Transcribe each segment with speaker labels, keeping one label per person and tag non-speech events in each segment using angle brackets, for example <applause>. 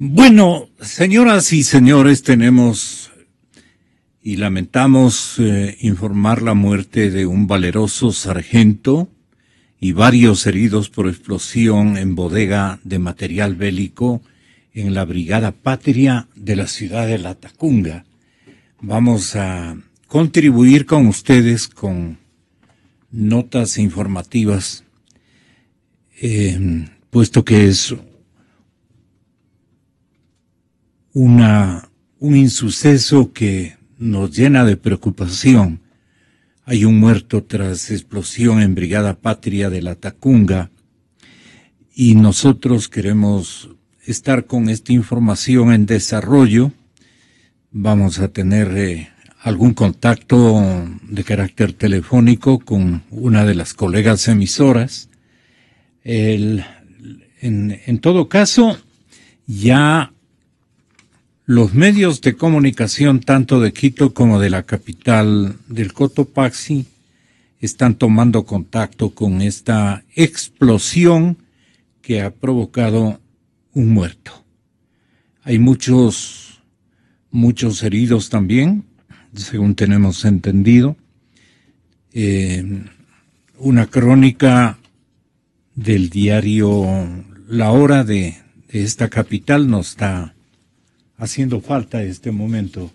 Speaker 1: Bueno, señoras y señores, tenemos y lamentamos eh, informar la muerte de un valeroso sargento y varios heridos por explosión en bodega de material bélico en la Brigada Patria de la ciudad de La Tacunga. Vamos a contribuir con ustedes con notas informativas, eh, puesto que es una, un insuceso que nos llena de preocupación. Hay un muerto tras explosión en Brigada Patria de la Tacunga y nosotros queremos estar con esta información en desarrollo. Vamos a tener eh, algún contacto de carácter telefónico con una de las colegas emisoras. en, en todo caso, ya los medios de comunicación tanto de Quito como de la capital del Cotopaxi están tomando contacto con esta explosión que ha provocado un muerto. Hay muchos, muchos heridos también, según tenemos entendido. Eh, una crónica del diario La Hora de, de esta capital nos está haciendo falta en este momento.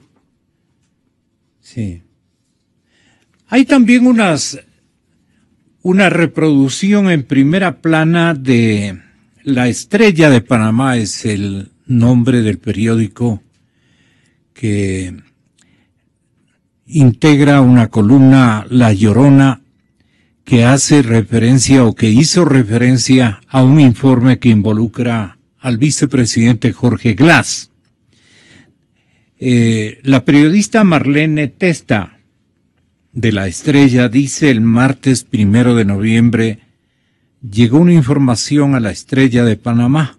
Speaker 1: Sí. Hay también unas, una reproducción en primera plana de La Estrella de Panamá, es el nombre del periódico que integra una columna La Llorona que hace referencia o que hizo referencia a un informe que involucra al vicepresidente Jorge Glass. Eh, la periodista Marlene Testa de La Estrella dice el martes primero de noviembre, llegó una información a La Estrella de Panamá.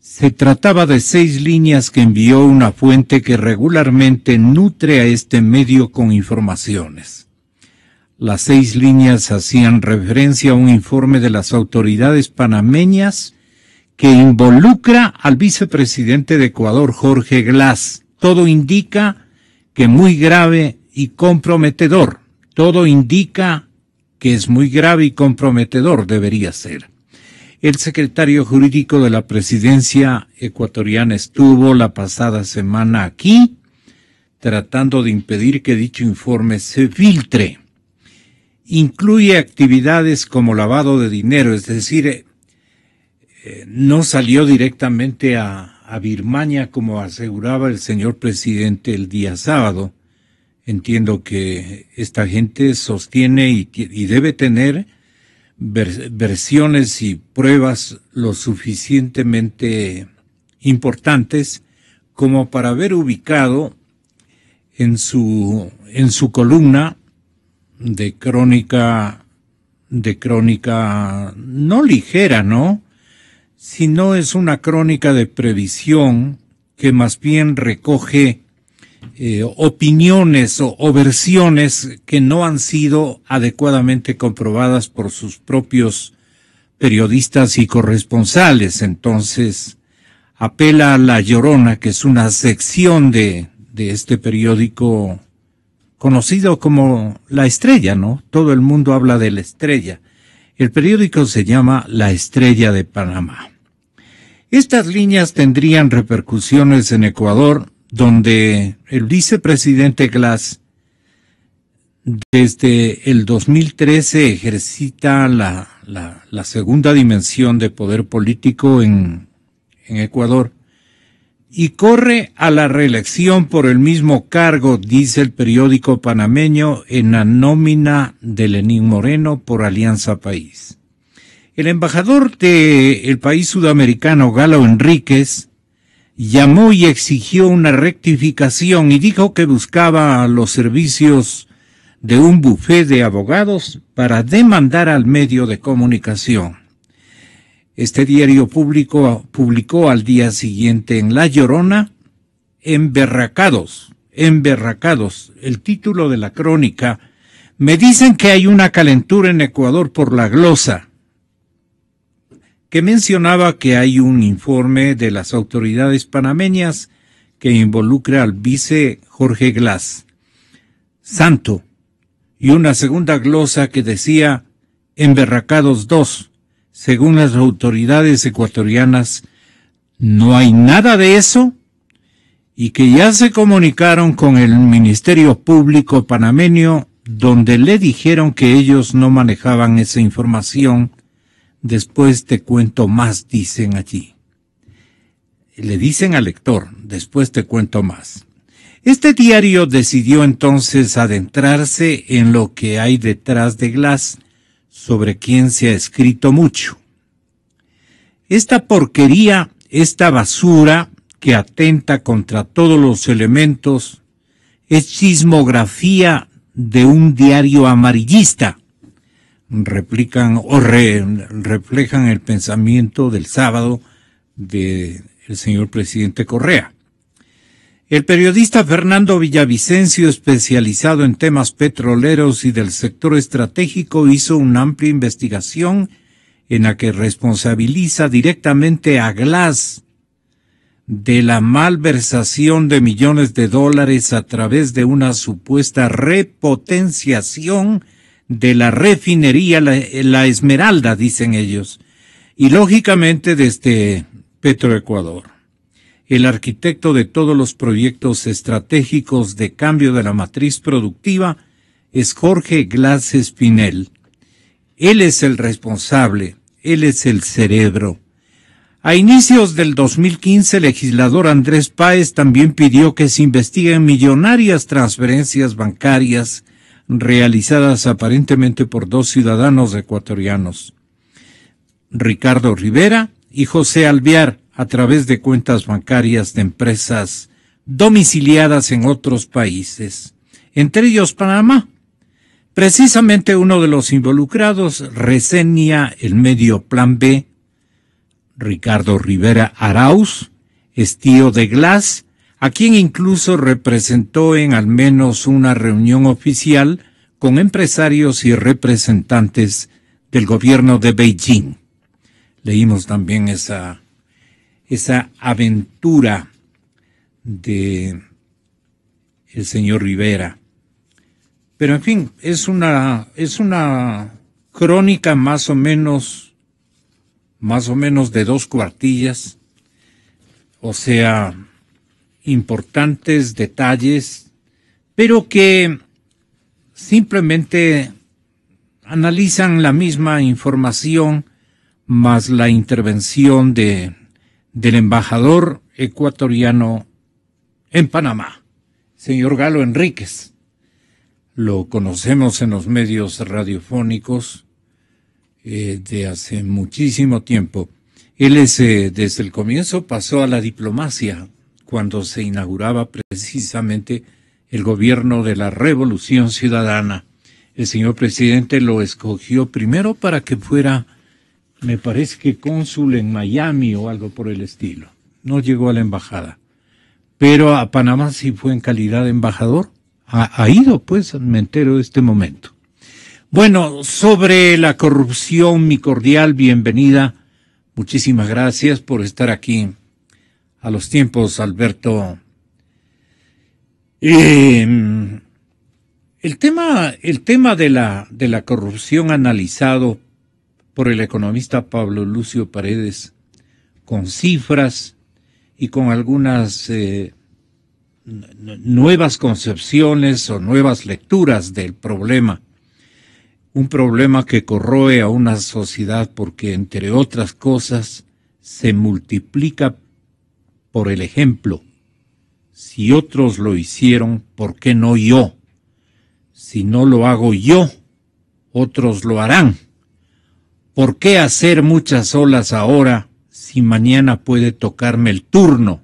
Speaker 1: Se trataba de seis líneas que envió una fuente que regularmente nutre a este medio con informaciones. Las seis líneas hacían referencia a un informe de las autoridades panameñas que involucra al vicepresidente de Ecuador, Jorge Glass. Todo indica que muy grave y comprometedor. Todo indica que es muy grave y comprometedor, debería ser. El secretario jurídico de la presidencia ecuatoriana estuvo la pasada semana aquí tratando de impedir que dicho informe se filtre. Incluye actividades como lavado de dinero, es decir, eh, no salió directamente a, Birmania como aseguraba el señor presidente el día sábado. Entiendo que esta gente sostiene y, debe tener versiones y pruebas lo suficientemente importantes como para haber ubicado en su, en su columna de crónica, de crónica no ligera, ¿no? si no es una crónica de previsión que más bien recoge eh, opiniones o, versiones que no han sido adecuadamente comprobadas por sus propios periodistas y corresponsales. Entonces, apela a La Llorona, que es una sección de, de este periódico conocido como La Estrella, ¿no? Todo el mundo habla de La Estrella. El periódico se llama La Estrella de Panamá. Estas líneas tendrían repercusiones en Ecuador, donde el vicepresidente Glass desde el 2013 ejercita la, la, la segunda dimensión de poder político en Ecuador y corre a la reelección por el mismo cargo, dice el periódico panameño en la nómina de Lenín Moreno por Alianza País. El embajador del país sudamericano, Galo Enríquez, llamó y exigió una rectificación y dijo que buscaba los servicios de un bufé de abogados para demandar al medio de comunicación. Este diario público publicó al día siguiente en La Llorona, Emberracados, Emberracados, el título de la crónica. Me dicen que hay una calentura en Ecuador por la glosa, que mencionaba que hay un informe de las autoridades panameñas que involucra al vice Jorge Glass, Santo, y una segunda glosa que decía Emberracados 2, según las autoridades ecuatorianas, no hay nada de eso y que ya se comunicaron con el Ministerio Público panameño donde le dijeron que ellos no manejaban esa información. Después te cuento más, dicen allí. Le dicen al lector, después te cuento más. Este diario decidió entonces adentrarse en lo que hay detrás de Glass sobre quien se ha escrito mucho. Esta porquería, esta basura que atenta contra todos los elementos, es chismografía de un diario amarillista. Replican o reflejan el pensamiento del sábado del señor presidente Correa. El periodista Fernando Villavicencio, especializado en temas petroleros y del sector estratégico, hizo una amplia investigación en la que responsabiliza directamente a Glass de la malversación de millones de dólares a través de una supuesta repotenciación de la refinería la, Esmeralda, dicen ellos, y lógicamente desde este Petroecuador el arquitecto de todos los proyectos estratégicos de cambio de la matriz productiva es Jorge Glass Espinel. Él es el responsable, él es el cerebro. A inicios del 2015, el legislador Andrés Páez también pidió que se investiguen millonarias transferencias bancarias realizadas aparentemente por dos ciudadanos ecuatorianos, Ricardo Rivera y José Alvear, a través de cuentas bancarias de empresas domiciliadas en otros países, entre ellos Panamá. Precisamente uno de los involucrados reseña el medio Plan B, Ricardo Rivera Arauz, estío de Glass, a quien incluso representó en al menos una reunión oficial con empresarios y representantes del gobierno de Beijing. Leímos también esa esa aventura de el señor Rivera. Pero en fin, es una, es una crónica más o menos, más o menos de dos cuartillas, o sea, importantes detalles, pero que simplemente analizan la misma información más la intervención de del embajador ecuatoriano en Panamá, señor Galo Enríquez. Lo conocemos en los medios radiofónicos eh, de hace muchísimo tiempo. Él es, eh, desde el comienzo pasó a la diplomacia cuando se inauguraba precisamente el gobierno de la Revolución Ciudadana. El señor presidente lo escogió primero para que fuera me parece que cónsul en Miami o algo por el estilo. No llegó a la embajada. Pero a Panamá sí fue en calidad de embajador. Ha, ido, pues, me entero de este momento. Bueno, sobre la corrupción, mi cordial bienvenida. Muchísimas gracias por estar aquí. A los tiempos, Alberto. Em, el tema, el tema de la, de la corrupción analizado por el economista Pablo Lucio Paredes, con cifras y con algunas eh, nuevas concepciones o nuevas lecturas del problema. Un problema que corroe a una sociedad porque, entre otras cosas, se multiplica por el ejemplo. Si otros lo hicieron, ¿por qué no yo? Si no lo hago yo, otros lo harán. ¿Por qué hacer muchas olas ahora si mañana puede tocarme el turno?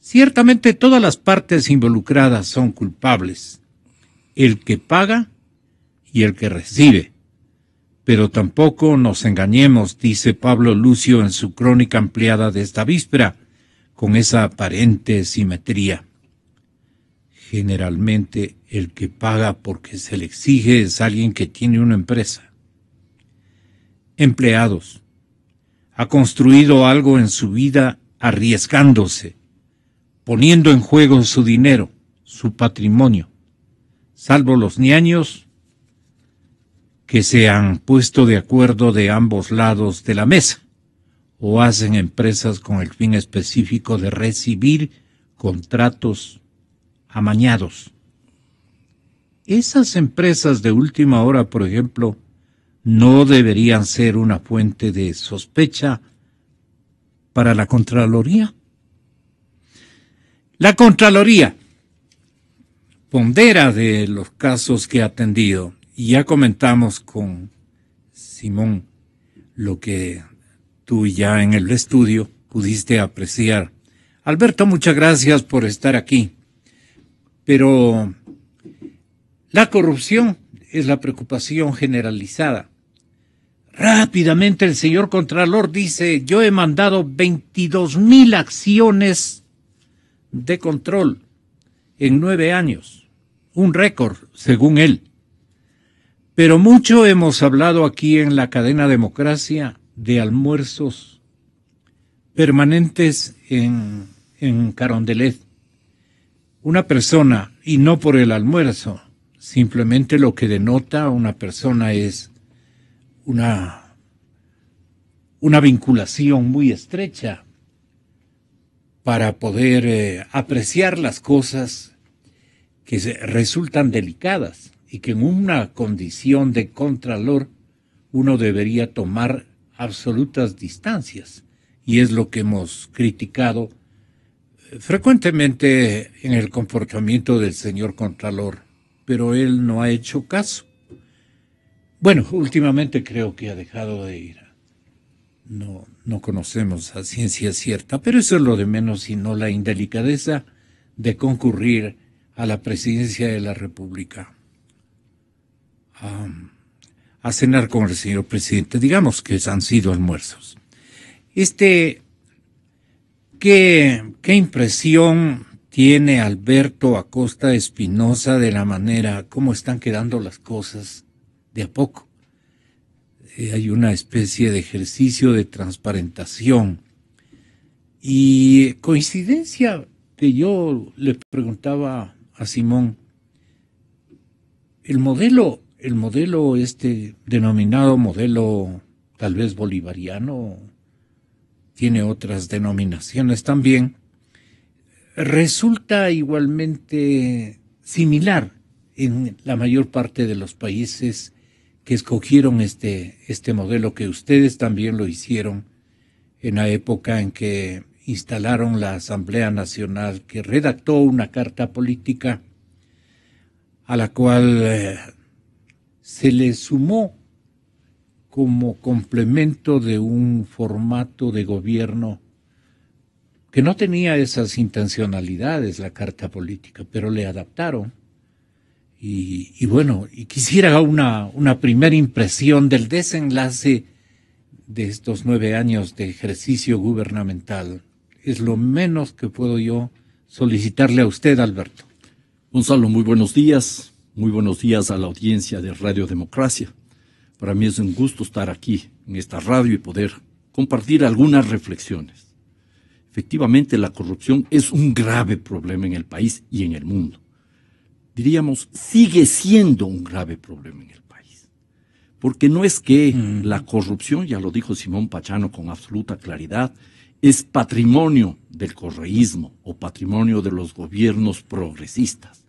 Speaker 1: Ciertamente todas las partes involucradas son culpables, el que paga y el que recibe. Pero tampoco nos engañemos, dice Pablo Lucio en su crónica ampliada de esta víspera, con esa aparente simetría. Generalmente el que paga porque se le exige es alguien que tiene una empresa empleados. Ha construido algo en su vida arriesgándose, poniendo en juego su dinero, su patrimonio, salvo los niños que se han puesto de acuerdo de ambos lados de la mesa o hacen empresas con el fin específico de recibir contratos amañados. Esas empresas de última hora, por ejemplo, no deberían ser una fuente de sospecha para la Contraloría. La Contraloría pondera de los casos que ha atendido y ya comentamos con Simón lo que tú ya en el estudio pudiste apreciar. Alberto, muchas gracias por estar aquí. Pero la corrupción es la preocupación generalizada. Rápidamente el señor Contralor dice, yo he mandado 22 mil acciones de control en nueve años, un récord, según él. Pero mucho hemos hablado aquí en la cadena democracia de almuerzos permanentes en, Carondelet. Una persona, y no por el almuerzo, simplemente lo que denota una persona es una, vinculación muy estrecha para poder eh, apreciar las cosas que resultan delicadas y que en una condición de contralor uno debería tomar absolutas distancias. Y es lo que hemos criticado eh, frecuentemente en el comportamiento del señor contralor, pero él no ha hecho caso. Bueno, últimamente creo que ha dejado de ir. No, no conocemos a ciencia cierta, pero eso es lo de menos, sino la indelicadeza de concurrir a la presidencia de la República a, cenar con el señor presidente. Digamos que han sido almuerzos. Este, ¿qué, qué impresión tiene Alberto Acosta Espinosa de la manera, cómo están quedando las cosas? de a poco. Eh, hay una especie de ejercicio de transparentación. Y coincidencia que yo le preguntaba a Simón, el modelo, el modelo este denominado modelo tal vez bolivariano, tiene otras denominaciones también, resulta igualmente similar en la mayor parte de los países que escogieron este, este modelo, que ustedes también lo hicieron en la época en que instalaron la Asamblea Nacional, que redactó una carta política a la cual eh, se le sumó como complemento de un formato de gobierno que no tenía esas intencionalidades, la carta política, pero le adaptaron y, bueno, y quisiera una, una primera impresión del desenlace de estos nueve años de ejercicio gubernamental. Es lo menos que puedo yo
Speaker 2: solicitarle a usted, Alberto. Gonzalo, muy buenos días. Muy buenos días a la audiencia de Radio Democracia. Para mí es un gusto estar aquí en esta radio y poder compartir algunas reflexiones. Efectivamente, la corrupción es un grave problema en el país y en el mundo diríamos, sigue siendo un grave problema en el país. Porque no es que mm. la corrupción, ya lo dijo Simón Pachano con absoluta claridad, es patrimonio del correísmo o patrimonio de los gobiernos progresistas.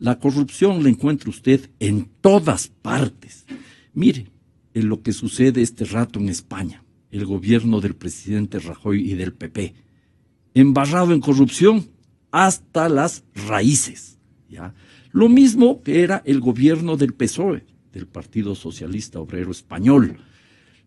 Speaker 2: La corrupción la encuentra usted en todas partes. Mire en lo que sucede este rato en España, el gobierno del presidente Rajoy y del PP, embarrado en corrupción hasta las raíces. ¿ya? Lo mismo que era el gobierno del PSOE, del Partido Socialista Obrero Español.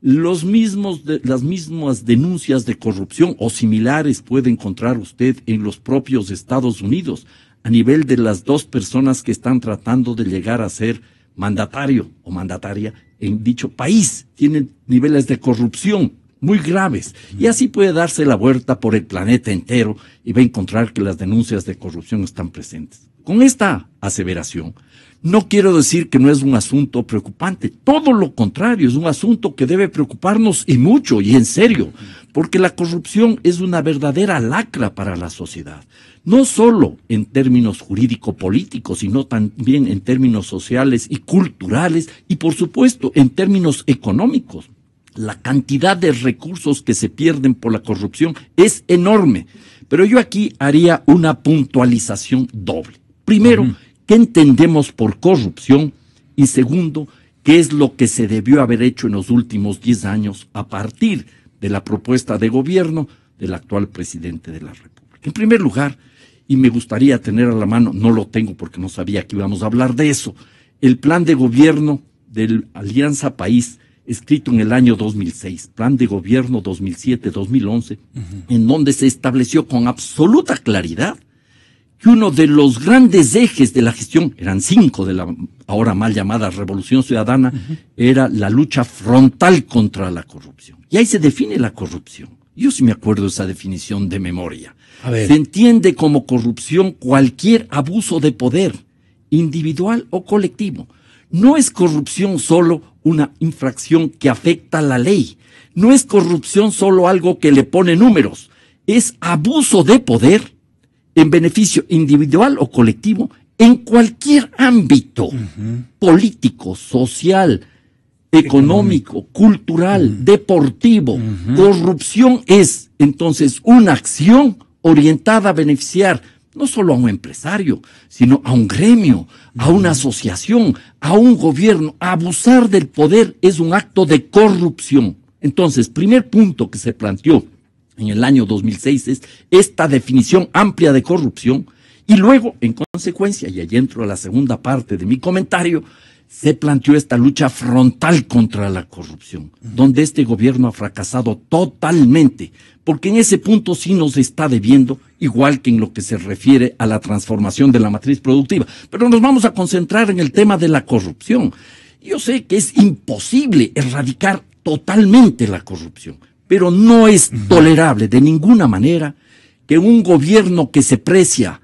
Speaker 2: Los mismos las mismas denuncias de corrupción o similares puede encontrar usted en los propios Estados Unidos, a nivel de las dos personas que están tratando de llegar a ser mandatario o mandataria en dicho país. Tienen niveles de corrupción muy graves. Y así puede darse la vuelta por el planeta entero y va a encontrar que las denuncias de corrupción están presentes. Con esta aseveración, no quiero decir que no es un asunto preocupante, todo lo contrario, es un asunto que debe preocuparnos y mucho y en serio, porque la corrupción es una verdadera lacra para la sociedad, no solo en términos jurídico-políticos, sino también en términos sociales y culturales y por supuesto en términos económicos. La cantidad de recursos que se pierden por la corrupción es enorme, pero yo aquí haría una puntualización doble. Primero, ¿qué entendemos por corrupción? Y segundo, ¿qué es lo que se debió haber hecho en los últimos 10 años a partir de la propuesta de gobierno del actual presidente de la República? En primer lugar, y me gustaría tener a la mano, no lo tengo porque no sabía que íbamos a hablar de eso, el plan de gobierno del Alianza País escrito en el año 2006, plan de gobierno 2007-2011, en donde se estableció con absoluta claridad uno de los grandes ejes de la gestión, eran cinco de la ahora mal llamada Revolución Ciudadana, era la lucha frontal contra la corrupción. Y ahí se define la corrupción. Yo sí me acuerdo esa definición de memoria. Se entiende como corrupción cualquier abuso de poder, individual o colectivo. No es corrupción solo una infracción que afecta la ley. No es corrupción solo algo que le pone números. Es abuso de poder en beneficio individual o colectivo en cualquier ámbito, político, social, económico, cultural, deportivo. Corrupción es entonces una acción orientada a beneficiar no solo a un empresario, sino a un gremio, a una asociación, a un gobierno. Abusar del poder es un acto de corrupción. Entonces, primer punto que se planteó, en el año 2006 es esta definición amplia de corrupción y luego, en consecuencia, y allí entro a la segunda parte de mi comentario, se planteó esta lucha frontal contra la corrupción, donde este gobierno ha fracasado totalmente, porque en ese punto sí nos está debiendo, igual que en lo que se refiere a la transformación de la matriz productiva. Pero nos vamos a concentrar en el tema de la corrupción. Yo sé que es imposible erradicar totalmente la corrupción, pero no es tolerable de ninguna manera que un gobierno que se precia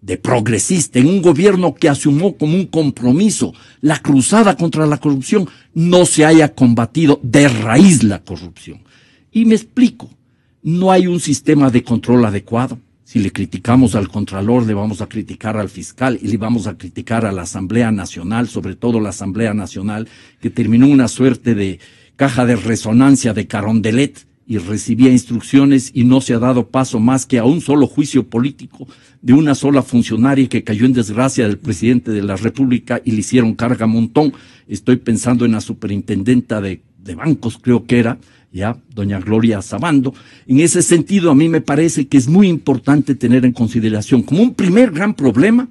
Speaker 2: de progresista, en un gobierno que asumó como un compromiso la cruzada contra la corrupción, no se haya combatido de raíz la corrupción. Y me explico, no hay un sistema de control adecuado. Si le criticamos al Contralor, le vamos a criticar al fiscal y le vamos a criticar a la Asamblea Nacional, sobre todo la Asamblea Nacional, que terminó una suerte de, caja de resonancia de Carondelet y recibía instrucciones y no se ha dado paso más que a un solo juicio político de una sola funcionaria que cayó en desgracia del presidente de la República y le hicieron carga montón. Estoy pensando en la superintendenta de, de bancos, creo que era, ya, doña Gloria Zabando. En ese sentido, a mí me parece que es muy importante tener en consideración como un primer gran problema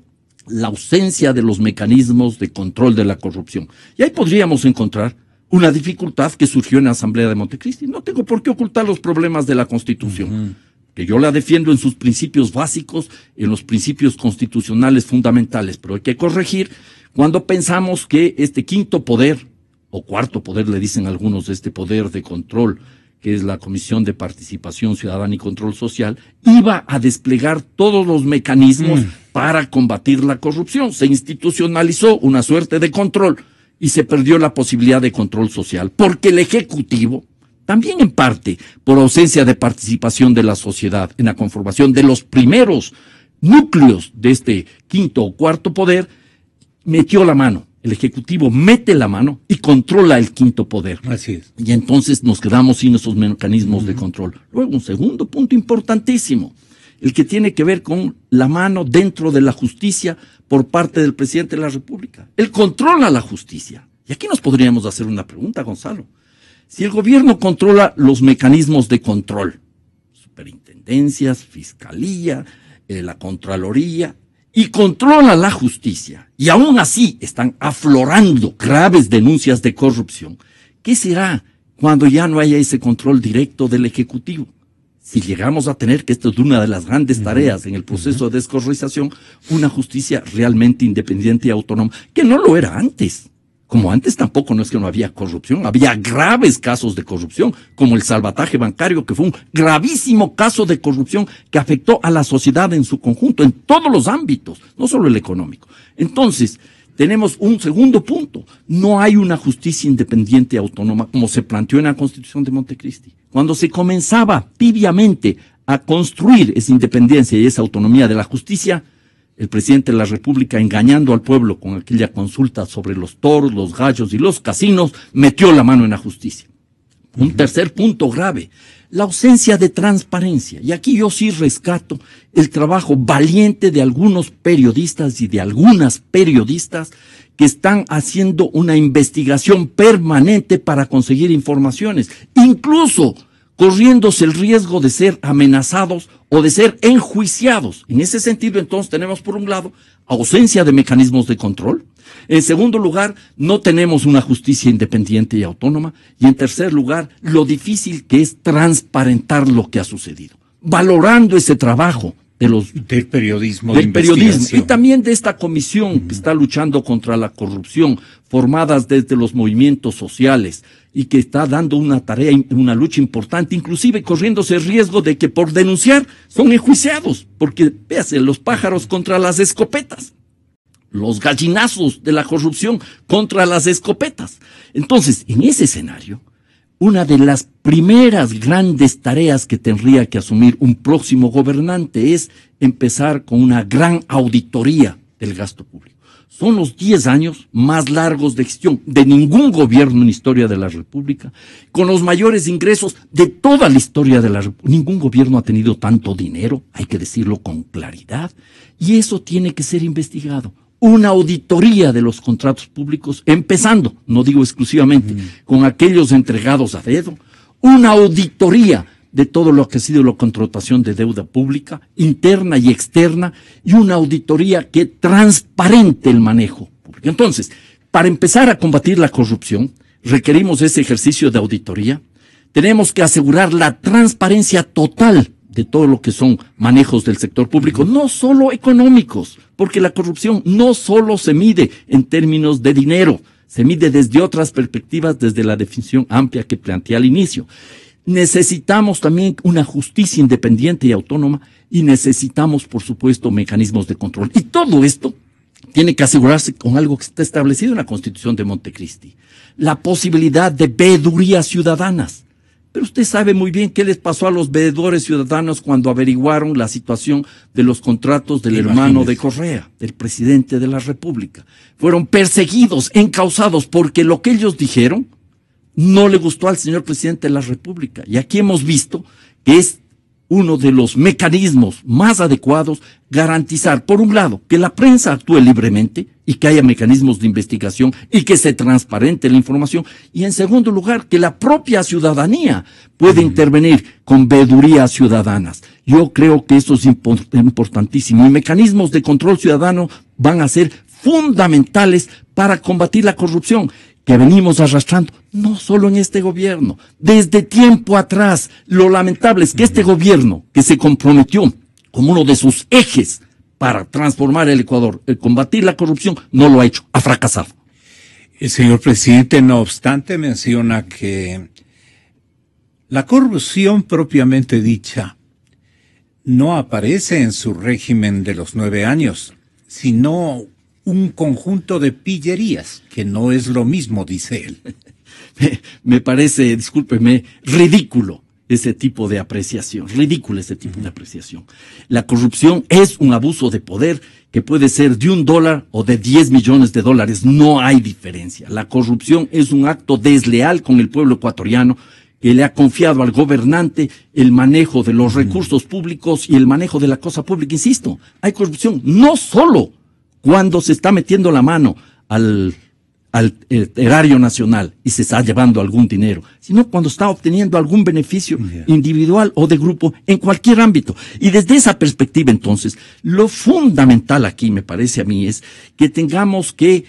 Speaker 2: la ausencia de los mecanismos de control de la corrupción. Y ahí podríamos encontrar una dificultad que surgió en la Asamblea de Montecristi. No tengo por qué ocultar los problemas de la Constitución, que yo la defiendo en sus principios básicos, en los principios constitucionales fundamentales, pero hay que corregir cuando pensamos que este quinto poder, o cuarto poder le dicen algunos, este poder de control, que es la Comisión de Participación Ciudadana y Control Social, iba a desplegar todos los mecanismos para combatir la corrupción. Se institucionalizó una suerte de control y se perdió la posibilidad de control social, porque el Ejecutivo, también en parte por ausencia de participación de la sociedad en la conformación de los primeros núcleos de este quinto o cuarto poder, metió la mano. El Ejecutivo mete la mano y controla el quinto poder. Así es. Y entonces nos quedamos sin esos mecanismos de control. Luego, un segundo punto importantísimo el que tiene que ver con la mano dentro de la justicia por parte del presidente de la República. Él controla la justicia. Y aquí nos podríamos hacer una pregunta, Gonzalo. Si el gobierno controla los mecanismos de control, superintendencias, fiscalía, eh, la Contraloría, y controla la justicia, y aún así están aflorando graves denuncias de corrupción, ¿qué será cuando ya no haya ese control directo del Ejecutivo? si llegamos a tener, que esto es una de las grandes tareas en el proceso de descorrización, una justicia realmente independiente y autónoma, que no lo era antes. Como antes tampoco no es que no había corrupción, había graves casos de corrupción, como el salvataje bancario, que fue un gravísimo caso de corrupción que afectó a la sociedad en su conjunto, en todos los ámbitos, no solo el económico. Entonces, tenemos un segundo punto, no hay una justicia independiente y autónoma como se planteó en la Constitución de Montecristi cuando se comenzaba tibiamente a construir esa independencia y esa autonomía de la justicia, el presidente de la República, engañando al pueblo con aquella consulta sobre los toros, los gallos y los casinos, metió la mano en la justicia. Un tercer punto grave, la ausencia de transparencia. Y aquí yo sí rescato el trabajo valiente de algunos periodistas y de algunas periodistas que están haciendo una investigación permanente para conseguir informaciones, incluso corriéndose el riesgo de ser amenazados o de ser enjuiciados. En ese sentido, entonces, tenemos por un lado ausencia de mecanismos de control. En segundo lugar, no tenemos una justicia independiente y autónoma. Y en tercer lugar, lo difícil que es transparentar lo que ha sucedido. Valorando ese trabajo los del periodismo y también de esta comisión que está luchando contra la corrupción formadas desde los movimientos sociales y que está dando una tarea una lucha importante inclusive corriéndose el riesgo de que por denunciar son enjuiciados porque véase los pájaros contra las escopetas los gallinazos de la corrupción contra las escopetas entonces en ese escenario una de las primeras grandes tareas que tendría que asumir un próximo gobernante es empezar con una gran auditoría del gasto público. Son los 10 años más largos de gestión de ningún gobierno en la historia de la República, con los mayores ingresos de toda la historia de la República. Ningún gobierno ha tenido tanto dinero, hay que decirlo con claridad, y eso tiene que ser investigado una auditoría de los contratos públicos, empezando, no digo exclusivamente, con aquellos entregados a dedo, una auditoría de todo lo que ha sido la contratación de deuda pública, interna y externa, y una auditoría que transparente el manejo público. Entonces, para empezar a combatir la corrupción, requerimos ese ejercicio de auditoría, tenemos que asegurar la transparencia total de todo lo que son manejos del sector público, no solo económicos, porque la corrupción no solo se mide en términos de dinero, se mide desde otras perspectivas, desde la definición amplia que planteé al inicio. Necesitamos también una justicia independiente y autónoma y necesitamos, por supuesto, mecanismos de control. Y todo esto tiene que asegurarse con algo que está establecido en la Constitución de Montecristi, la posibilidad de vedurías ciudadanas pero usted sabe muy bien qué les pasó a los veedores ciudadanos cuando averiguaron la situación de los contratos del hermano de Correa, del presidente de la República. Fueron perseguidos, encausados, porque lo que ellos dijeron no le gustó al señor presidente de la República. Y aquí hemos visto que es uno de los mecanismos más adecuados garantizar, por un lado, que la prensa actúe libremente y que haya mecanismos de investigación y que se transparente la información, y en segundo lugar, que la propia ciudadanía pueda intervenir con vedurías ciudadanas. Yo creo que esto es importantísimo y mecanismos de control ciudadano van a ser fundamentales para combatir la corrupción que venimos arrastrando, no solo en este gobierno, desde tiempo atrás. Lo lamentable es que este gobierno, que se comprometió como uno de sus ejes para transformar el Ecuador, el combatir la corrupción, no lo ha hecho, ha fracasado. El eh, señor presidente, no obstante, menciona que
Speaker 1: la corrupción propiamente dicha no aparece en su régimen de los nueve años, sino un conjunto
Speaker 2: de pillerías, que no es lo mismo, dice él. <laughs> me, parece, discúlpeme, ridículo ese tipo de apreciación, ridículo ese tipo de apreciación. La corrupción es un abuso de poder que puede ser de un dólar o de 10 millones de dólares, no hay diferencia. La corrupción es un acto desleal con el pueblo ecuatoriano que le ha confiado al gobernante el manejo de los recursos públicos y el manejo de la cosa pública. Insisto, hay corrupción no solo cuando se está metiendo la mano al, al eh, erario nacional y se está llevando algún dinero, sino cuando está obteniendo algún beneficio individual o de grupo en cualquier ámbito. Y desde esa perspectiva, entonces, lo fundamental aquí, me parece a mí, es que tengamos que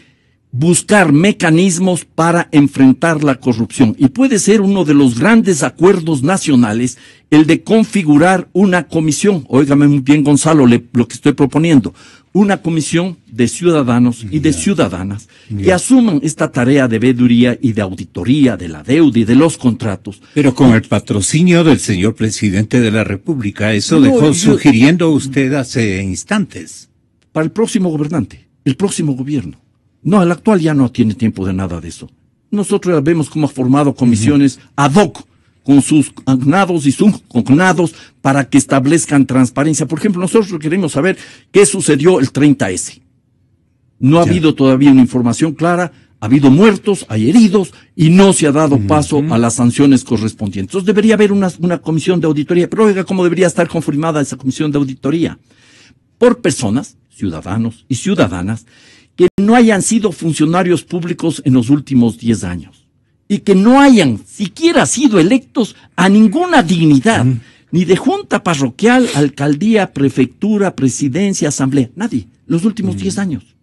Speaker 2: buscar mecanismos para enfrentar la corrupción. Y puede ser uno de los grandes acuerdos nacionales el de configurar una comisión. Óigame muy bien, Gonzalo, lo que estoy proponiendo una comisión de ciudadanos y de ciudadanas que asuman esta tarea de veeduría y de auditoría de la deuda y de los contratos. Pero con el patrocinio del señor presidente de la República, eso dejó sugiriendo usted hace instantes. Para el próximo gobernante, el próximo gobierno. No, el actual ya no tiene tiempo de nada de eso. Nosotros ya vemos cómo ha formado comisiones ad hoc con sus agnados y sus cognados para que establezcan transparencia. Por ejemplo, nosotros queremos saber qué sucedió el 30S. No ha habido todavía una información clara, ha habido muertos, hay heridos y no se ha dado paso a las sanciones correspondientes. debería haber una, una comisión de auditoría, pero oiga, ¿cómo debería estar confirmada esa comisión de auditoría? Por personas, ciudadanos y ciudadanas, que no hayan sido funcionarios públicos en los últimos 10 años y que no hayan siquiera sido electos a ninguna dignidad, ni de junta parroquial, alcaldía, prefectura, presidencia, asamblea, nadie, los últimos 10 años.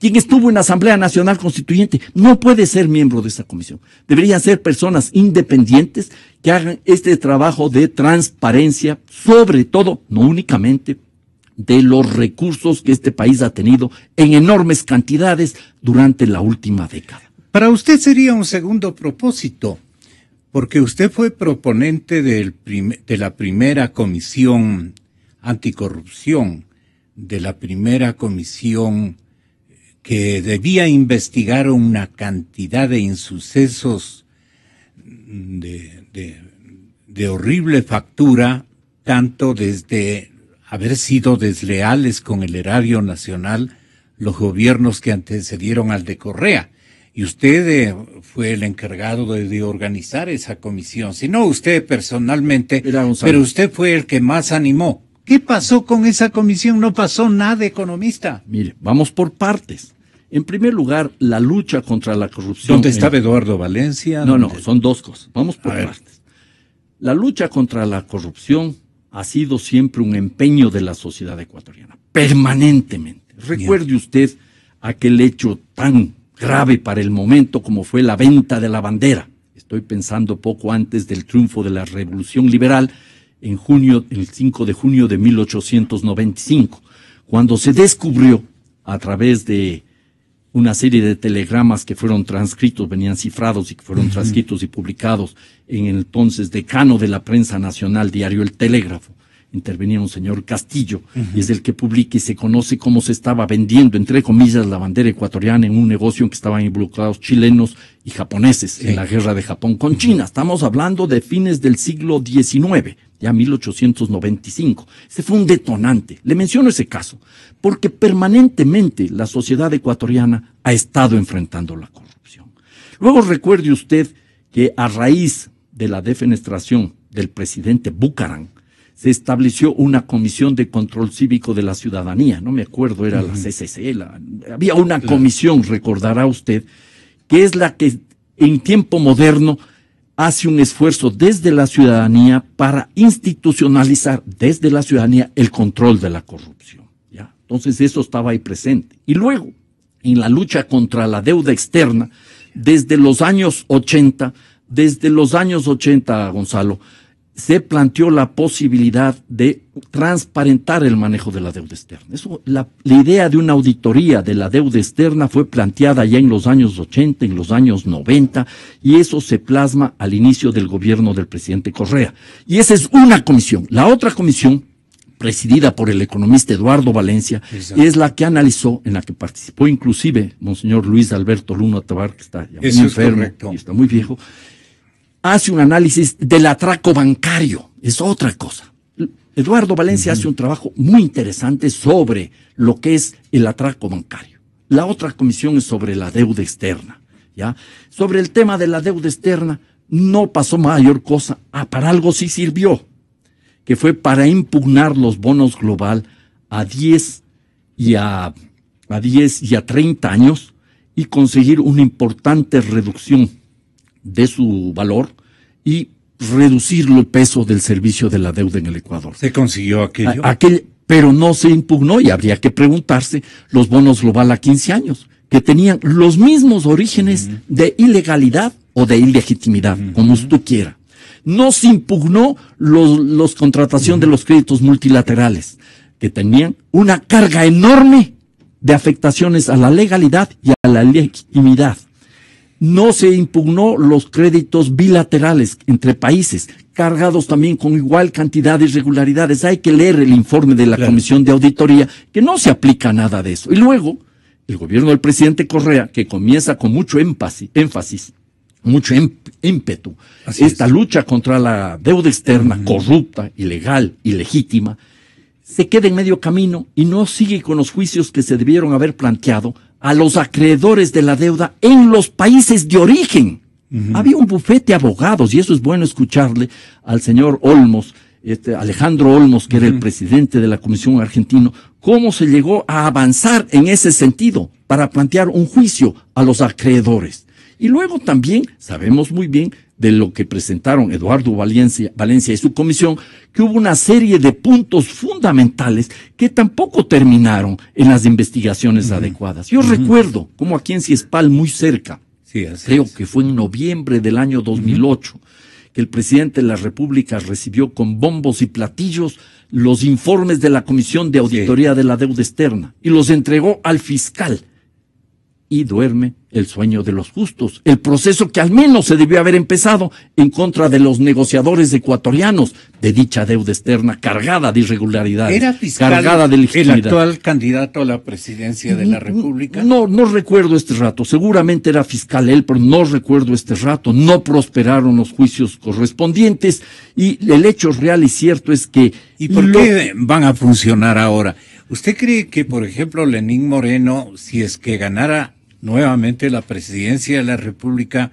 Speaker 2: Quien estuvo en la Asamblea Nacional Constituyente no puede ser miembro de esa comisión. Deberían ser personas independientes que hagan este trabajo de transparencia, sobre todo, no únicamente de los recursos que este país ha tenido en enormes cantidades durante la última década. Para usted sería un segundo propósito,
Speaker 1: porque usted fue proponente de la primera comisión anticorrupción, de la primera comisión que debía investigar una cantidad de insucesos de horrible factura, tanto desde haber sido desleales con el erario nacional los gobiernos que antecedieron al de Correa, y usted eh, fue el encargado de, organizar esa comisión, si no usted personalmente, pero usted fue el que más animó. ¿Qué pasó
Speaker 2: con esa comisión? No pasó nada, economista. Mire, vamos por partes. En primer lugar, la lucha contra la corrupción. ¿Dónde estaba Eduardo Valencia? No, no, son dos cosas. Vamos por partes. La lucha contra la corrupción ha sido siempre un empeño de la sociedad ecuatoriana, permanentemente. Recuerde usted aquel hecho tan grave para el momento como fue la venta de la bandera. Estoy pensando poco antes del triunfo de la Revolución Liberal en junio, el 5 de junio de 1895, cuando se descubrió a través de una serie de telegramas que fueron transcritos, venían cifrados y que fueron transcritos y publicados en el entonces decano de la prensa nacional, diario El Telégrafo, intervenía un señor Castillo, y es el que publica y se conoce cómo se estaba vendiendo, entre comillas, la bandera ecuatoriana en un negocio en que estaban involucrados chilenos y japoneses en la guerra de Japón con China. Estamos hablando de fines del siglo XIX, ya 1895. Ese fue un detonante. Le menciono ese caso, porque permanentemente la sociedad ecuatoriana ha estado enfrentando la corrupción. Luego recuerde usted que a raíz de la defenestración del presidente Bucaram, se estableció una comisión de control cívico de la ciudadanía, no me acuerdo, era la CCC, había una comisión, recordará usted, que es la que en tiempo moderno hace un esfuerzo desde la ciudadanía para institucionalizar desde la ciudadanía el control de la corrupción. ¿ya? Entonces eso estaba ahí presente. Y luego, en la lucha contra la deuda externa, desde los años 80, desde los años 80, Gonzalo, se planteó la posibilidad de transparentar el manejo de la deuda externa. Eso, la, idea de una auditoría de la deuda externa fue planteada ya en los años 80, en los años 90, y eso se plasma al inicio del gobierno del presidente Correa. Y esa es una comisión. La otra comisión, presidida por el economista Eduardo Valencia, es la que analizó, en la que participó inclusive Monseñor Luis Alberto Luna Tabar, que está muy enfermo, y está muy viejo, hace un análisis del atraco bancario, es otra cosa. Eduardo Valencia hace un trabajo muy interesante sobre lo que es el atraco bancario. La otra comisión es sobre la deuda externa, ¿ya? Sobre el tema de la deuda externa no pasó mayor cosa, ah, para algo sí sirvió, que fue para impugnar los bonos global a 10 y a, a 10 y a 30 años y conseguir una importante reducción de su valor y reducir el peso del servicio de la deuda en el Ecuador. ¿Se consiguió aquello? Aquel, pero no se impugnó y habría que preguntarse los bonos global a 15 años, que tenían los mismos orígenes de ilegalidad o de ilegitimidad, como usted quiera. No se impugnó los, los contratación de los créditos multilaterales, que tenían una carga enorme de afectaciones a la legalidad y a la legitimidad no se impugnó los créditos bilaterales entre países, cargados también con igual cantidad de irregularidades. Hay que leer el informe de la Comisión de Auditoría, que no se aplica nada de eso. Y luego, el gobierno del presidente Correa, que comienza con mucho énfasis, mucho em-, ímpetu, esta lucha contra la deuda externa corrupta, ilegal, ilegítima, se queda en medio camino y no sigue con los juicios que se debieron haber planteado a los acreedores de la deuda en los países de origen. Había un bufete de abogados, y eso es bueno escucharle al señor Olmos, este, Alejandro Olmos, que era el presidente de la Comisión Argentino, cómo se llegó a avanzar en ese sentido para plantear un juicio a los acreedores. Y luego también sabemos muy bien de lo que presentaron Eduardo Valencia, Valencia y su comisión, que hubo una serie de puntos fundamentales que tampoco terminaron en las investigaciones adecuadas. Yo recuerdo como aquí en Ciespal, muy cerca, creo que fue en noviembre del año 2008, que el presidente de la República recibió con bombos y platillos los informes de la Comisión de Auditoría de la Deuda Externa y los entregó al fiscal y duerme el sueño de los justos, el proceso que al menos se debió haber empezado en contra de los negociadores ecuatorianos de dicha deuda externa cargada de irregularidades, ¿Era fiscal cargada de el actual
Speaker 1: candidato a la presidencia de la mm,
Speaker 2: mm, República? No, no recuerdo este rato, seguramente era fiscal él, pero no recuerdo este rato, no prosperaron los juicios correspondientes y el hecho real y cierto es que... ¿Y por qué van a
Speaker 1: funcionar ahora? ¿Usted cree que, por ejemplo, Lenín Moreno, si es que ganara nuevamente la presidencia de la República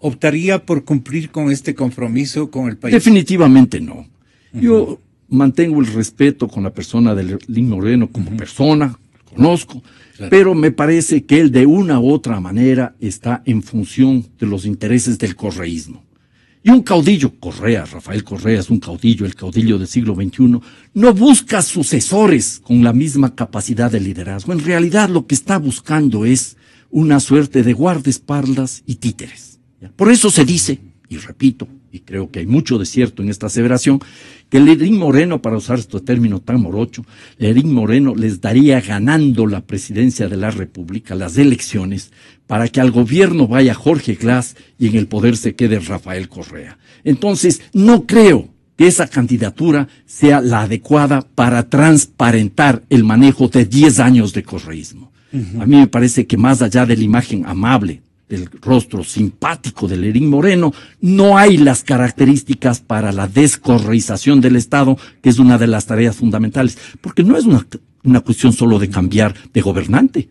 Speaker 1: optaría por cumplir con este compromiso con el país?
Speaker 2: Definitivamente no. Yo mantengo el respeto con la persona de Lin Moreno como persona, conozco, pero me parece que él de una u otra manera está en función de los intereses del correísmo. Y un caudillo, Correa, Rafael Correa es un caudillo, el caudillo del siglo XXI, no busca sucesores con la misma capacidad de liderazgo. En realidad lo que está buscando es una suerte de guardaespaldas y títeres. Por eso se dice, y repito, y creo que hay mucho de cierto en esta aseveración, el Lerín Moreno, para usar este término tan morocho, Lerín Moreno les daría ganando la presidencia de la República, las elecciones, para que al gobierno vaya Jorge Glass y en el poder se quede Rafael Correa. Entonces, no creo que esa candidatura sea la adecuada para transparentar el manejo de 10 años de correísmo. A mí me parece que más allá de la imagen amable del rostro simpático de Lerín Moreno, no hay las características para la descorreización del Estado, que es una de las tareas fundamentales, porque no es una, cuestión solo de cambiar de gobernante,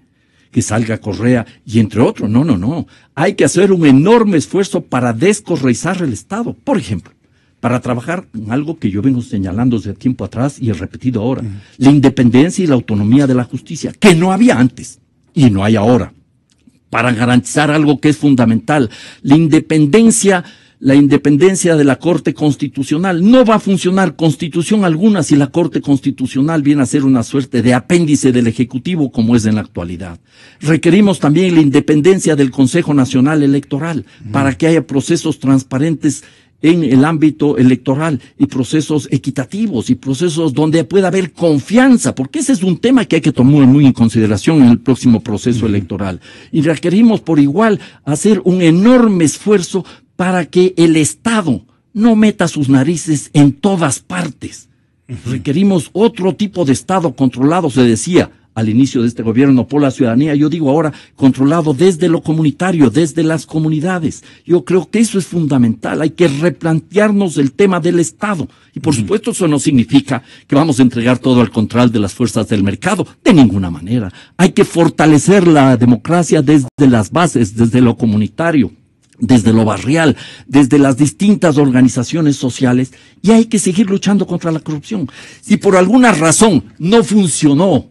Speaker 2: que salga Correa y entre otros, no, no, no, hay que hacer un enorme esfuerzo para descorreizar el Estado, por ejemplo, para trabajar en algo que yo vengo señalando desde tiempo atrás y he repetido ahora, la independencia y la autonomía de la justicia, que no había antes y no hay ahora para garantizar algo que es fundamental, la independencia la independencia de la Corte Constitucional. No va a funcionar constitución alguna si la Corte Constitucional viene a ser una suerte de apéndice del Ejecutivo como es en la actualidad. Requerimos también la independencia del Consejo Nacional Electoral para que haya procesos transparentes en el ámbito electoral y procesos equitativos y procesos donde pueda haber confianza, porque ese es un tema que hay que tomar muy en consideración en el próximo proceso electoral. Y requerimos por igual hacer un enorme esfuerzo para que el Estado no meta sus narices en todas partes. Requerimos otro tipo de Estado controlado, se decía, al inicio de este gobierno por la ciudadanía, yo digo ahora, controlado desde lo comunitario, desde las comunidades. Yo creo que eso es fundamental, hay que replantearnos el tema del Estado. Y por supuesto eso no significa que vamos a entregar todo al control de las fuerzas del mercado, de ninguna manera. Hay que fortalecer la democracia desde las bases, desde lo comunitario desde lo barrial, desde las distintas organizaciones sociales, y hay que seguir luchando contra la corrupción. Si por alguna razón no funcionó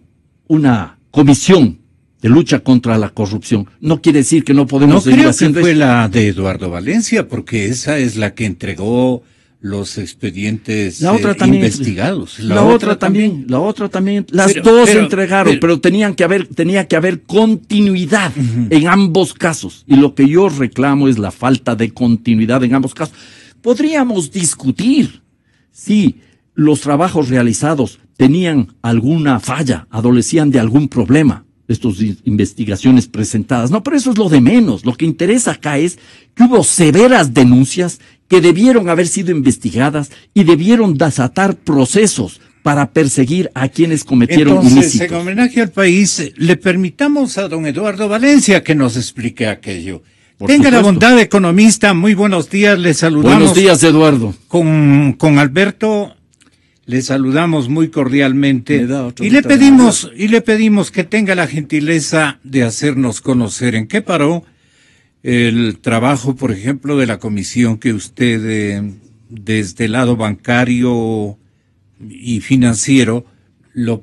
Speaker 2: una comisión de lucha contra la corrupción. No quiere decir que no podemos. No seguir creo haciendo que fue
Speaker 1: la de Eduardo Valencia, porque esa es la que
Speaker 2: entregó los expedientes la otra eh, también, investigados. La, otra, también, la otra también. Las dos entregaron, pero, tenían que haber, tenía que haber continuidad en ambos casos. Y lo que yo reclamo es la falta de continuidad en ambos casos. Podríamos discutir, sí, los trabajos realizados tenían alguna falla, adolecían de algún problema, estas investigaciones presentadas. No, pero eso es lo de menos. Lo que interesa acá es que hubo severas denuncias que debieron haber sido investigadas y debieron desatar procesos para perseguir a quienes cometieron Entonces,
Speaker 1: en homenaje al país, le permitamos a don Eduardo Valencia que nos explique aquello. Tenga la bondad, economista. Muy buenos días, le saludamos. Buenos días, Eduardo. Con, con Alberto le saludamos muy cordialmente y le pedimos y le pedimos que tenga la gentileza de hacernos conocer en qué paró el trabajo, por ejemplo, de la comisión que usted eh, desde el lado bancario y financiero lo,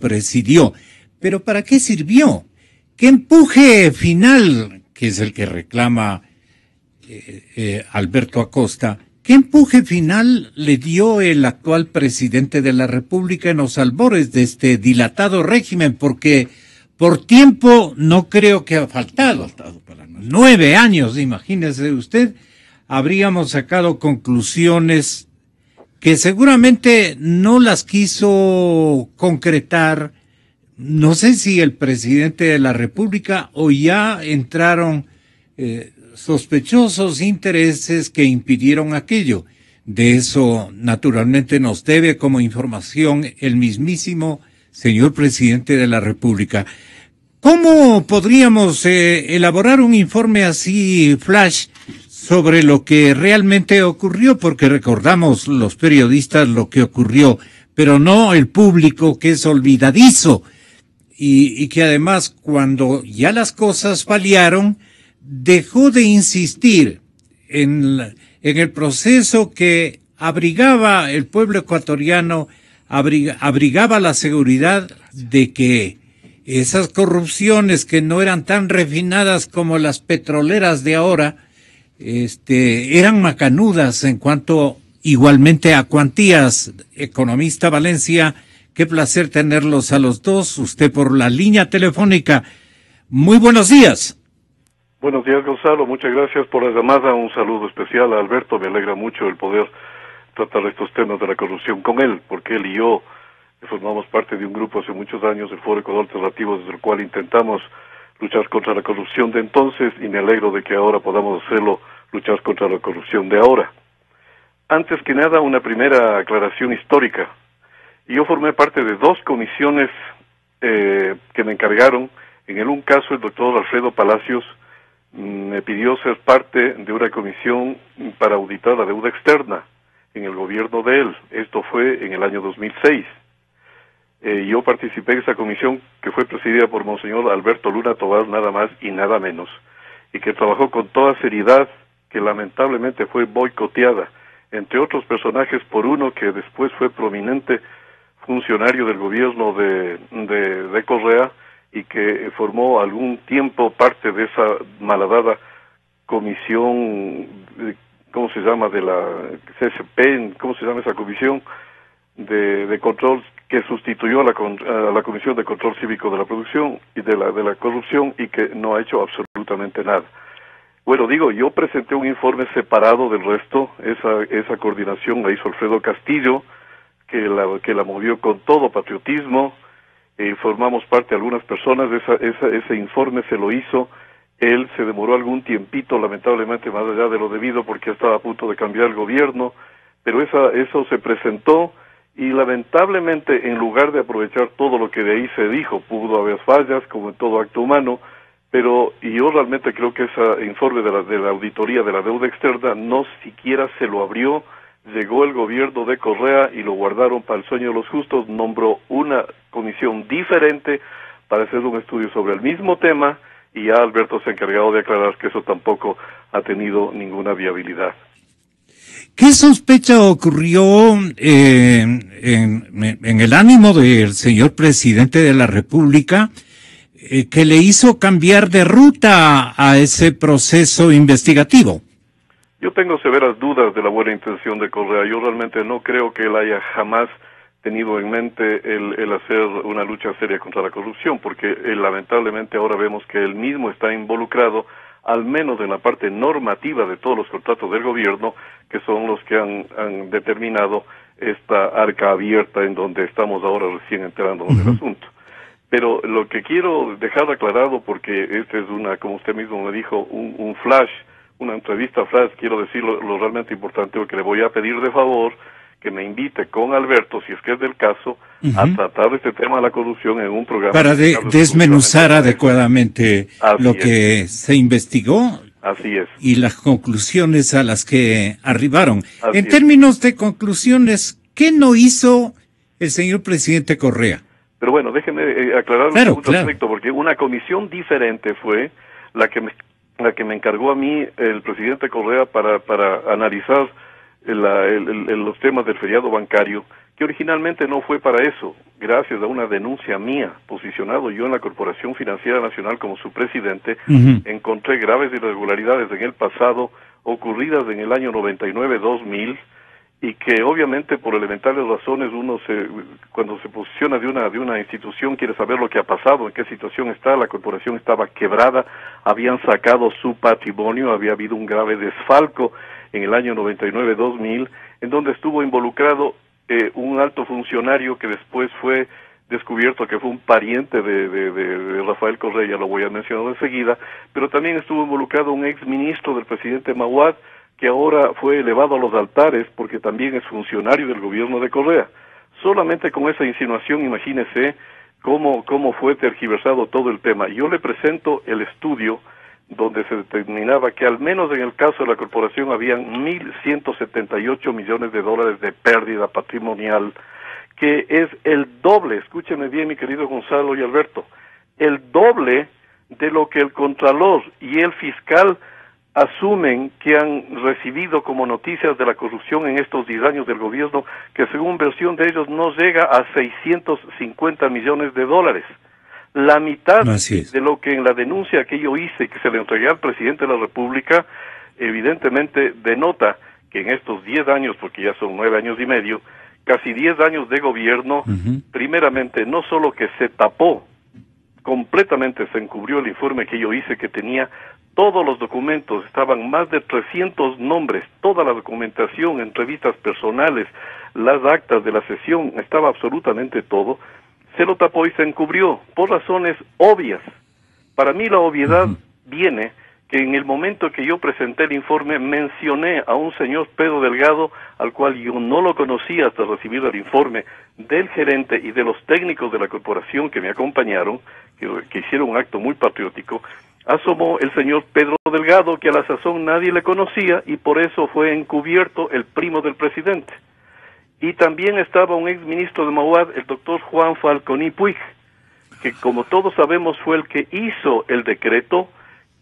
Speaker 1: presidió. Pero ¿para qué sirvió? ¿Qué empuje final, que es el que reclama eh, eh, Alberto Acosta, ¿Qué empuje final le dio el actual presidente de la República en los albores de este dilatado régimen? Porque por tiempo no creo que ha faltado. Nueve años, imagínese usted, habríamos sacado conclusiones que seguramente no las quiso concretar. No sé si el presidente de la República o ya entraron eh, sospechosos intereses que impidieron aquello. De eso, naturalmente, nos debe como información el mismísimo señor presidente de la República. ¿Cómo podríamos eh, elaborar un informe así, Flash, sobre lo que realmente ocurrió? Porque recordamos los periodistas lo que ocurrió, pero no el público que es olvidadizo y, y que además cuando ya las cosas paliaron, dejó de insistir en, en el proceso que abrigaba el pueblo ecuatoriano, abrigaba la seguridad de que esas corrupciones que no eran tan refinadas como las petroleras de ahora, este, eran macanudas en cuanto igualmente a cuantías. Economista Valencia, qué placer tenerlos a los dos, usted por la línea telefónica. Muy buenos días.
Speaker 3: Buenos días, Gonzalo. Muchas gracias por la llamada. Un saludo especial a Alberto. Me alegra mucho el poder tratar estos temas de la corrupción con él, porque él y yo formamos parte de un grupo hace muchos años, el Foro Ecuador Alternativo, desde el cual intentamos luchar contra la corrupción de entonces y me alegro de que ahora podamos hacerlo, luchar contra la corrupción de ahora. Antes que nada, una primera aclaración histórica. Yo formé parte de dos comisiones eh, que me encargaron. En el un caso, el doctor Alfredo Palacios Mm, me pidió ser parte de una comisión para auditar la deuda externa en el gobierno de él. Esto fue en el año 2006. Eh, yo participé en esa comisión que fue presidida por Monseñor Alberto Luna Tobar, nada más y nada menos, y que trabajó con toda seriedad, que lamentablemente fue boicoteada, entre otros personajes, por uno que después fue prominente funcionario del gobierno de, de Correa, y que formó algún tiempo parte de esa malhadada comisión, eh, ¿cómo se llama? De la CSP, ¿cómo se llama esa comisión? De, control que sustituyó a la, la Comisión de Control Cívico de la Producción y de la, de la Corrupción y que no ha hecho absolutamente nada. Bueno, digo, yo presenté un informe separado del resto, esa, esa coordinación la hizo Alfredo Castillo, que la, que la movió con todo patriotismo, eh, formamos parte de algunas personas, ese informe se lo hizo, él se demoró algún tiempito, lamentablemente más allá de lo debido, porque estaba a punto de cambiar el gobierno, pero esa, eso se presentó y lamentablemente en lugar de aprovechar todo lo que de ahí se dijo, pudo haber fallas como en todo acto humano, pero y yo realmente creo que ese informe de la, de la auditoría de la deuda externa no siquiera se lo abrió llegó el gobierno de Correa y lo guardaron para el sueño de los justos, nombró una comisión diferente para hacer un estudio sobre el mismo tema y ya Alberto se ha encargado de aclarar que eso tampoco ha tenido ninguna viabilidad.
Speaker 1: ¿Qué sospecha ocurrió eh, en, el ánimo del señor presidente de la República eh, que le hizo cambiar de ruta a ese proceso investigativo?
Speaker 3: Yo tengo severas dudas de la buena intención de Correa. Yo realmente no creo que él haya jamás tenido en mente el, hacer una lucha seria contra la corrupción, porque eh, lamentablemente ahora vemos que él mismo está involucrado al menos en la parte normativa de todos los contratos del gobierno, que son los que han, determinado esta arca abierta en donde estamos ahora recién enterándonos en del asunto. Pero lo que quiero dejar aclarado, porque este es una, como usted mismo me dijo, un flash una entrevista Flash, quiero decir lo, realmente importante, porque le voy a pedir de favor que me invite con Alberto, si es que es del caso, a tratar este tema de la corrupción en un programa. Para desmenuzar
Speaker 1: adecuadamente lo que se investigó. Así es. Y las conclusiones a las que
Speaker 3: arribaron. en
Speaker 1: términos de conclusiones, ¿qué no hizo
Speaker 3: el señor presidente Correa? Pero bueno, déjeme eh, aclarar un claro. aspecto, porque una comisión diferente fue la que me la que me encargó a mí el presidente Correa para, para analizar los temas del feriado bancario, que originalmente no fue para eso, gracias a una denuncia mía, posicionado yo en la Corporación Financiera Nacional como su presidente, encontré graves irregularidades en el pasado ocurridas en el año 99-2000 y que obviamente por elementales razones uno cuando se posiciona de una de una institución quiere saber lo que ha pasado, en qué situación está, la corporación estaba quebrada, habían sacado su patrimonio, había habido un grave desfalco en el año 99-2000 en donde estuvo involucrado eh, un alto funcionario que después fue descubierto que fue un pariente de, de, Rafael Correa, lo voy a mencionar enseguida, pero también estuvo involucrado un ex ministro del presidente Mauad, que ahora fue elevado a los altares porque también es funcionario del gobierno de Correa. Solamente con esa insinuación, imagínese cómo, cómo fue tergiversado todo el tema. Yo le presento el estudio donde se determinaba que al menos en el caso de la corporación habían 1.178 millones de dólares de pérdida patrimonial, que es el doble, escúcheme bien mi querido Gonzalo y Alberto, el doble de lo que el contralor y el fiscal asumen que han recibido como noticias de la corrupción en estos 10 años del gobierno, que según versión de ellos no llega a 650 millones de dólares. La mitad de lo que en la denuncia que yo hice, que se le entregué al presidente de la República, evidentemente denota que en estos 10 años, porque ya son 9 años y medio, casi 10 años de gobierno, primeramente no solo que se tapó completamente se encubrió el informe que yo hice que tenía todos los documentos, estaban más de 300 nombres, toda la documentación, entrevistas personales, las actas de la sesión, estaba absolutamente todo, se lo tapó y se encubrió por razones obvias. Para mí la obviedad viene que en el momento que yo presenté el informe mencioné a un señor Pedro Delgado, al cual yo no lo conocía hasta recibir el informe del gerente y de los técnicos de la corporación que me acompañaron, que, que hicieron un acto muy patriótico, asomó el señor Pedro Delgado, que a la sazón nadie le conocía y por eso fue encubierto el primo del presidente. Y también estaba un ex ministro de Mauad, el doctor Juan Falconi Puig, que como todos sabemos fue el que hizo el decreto.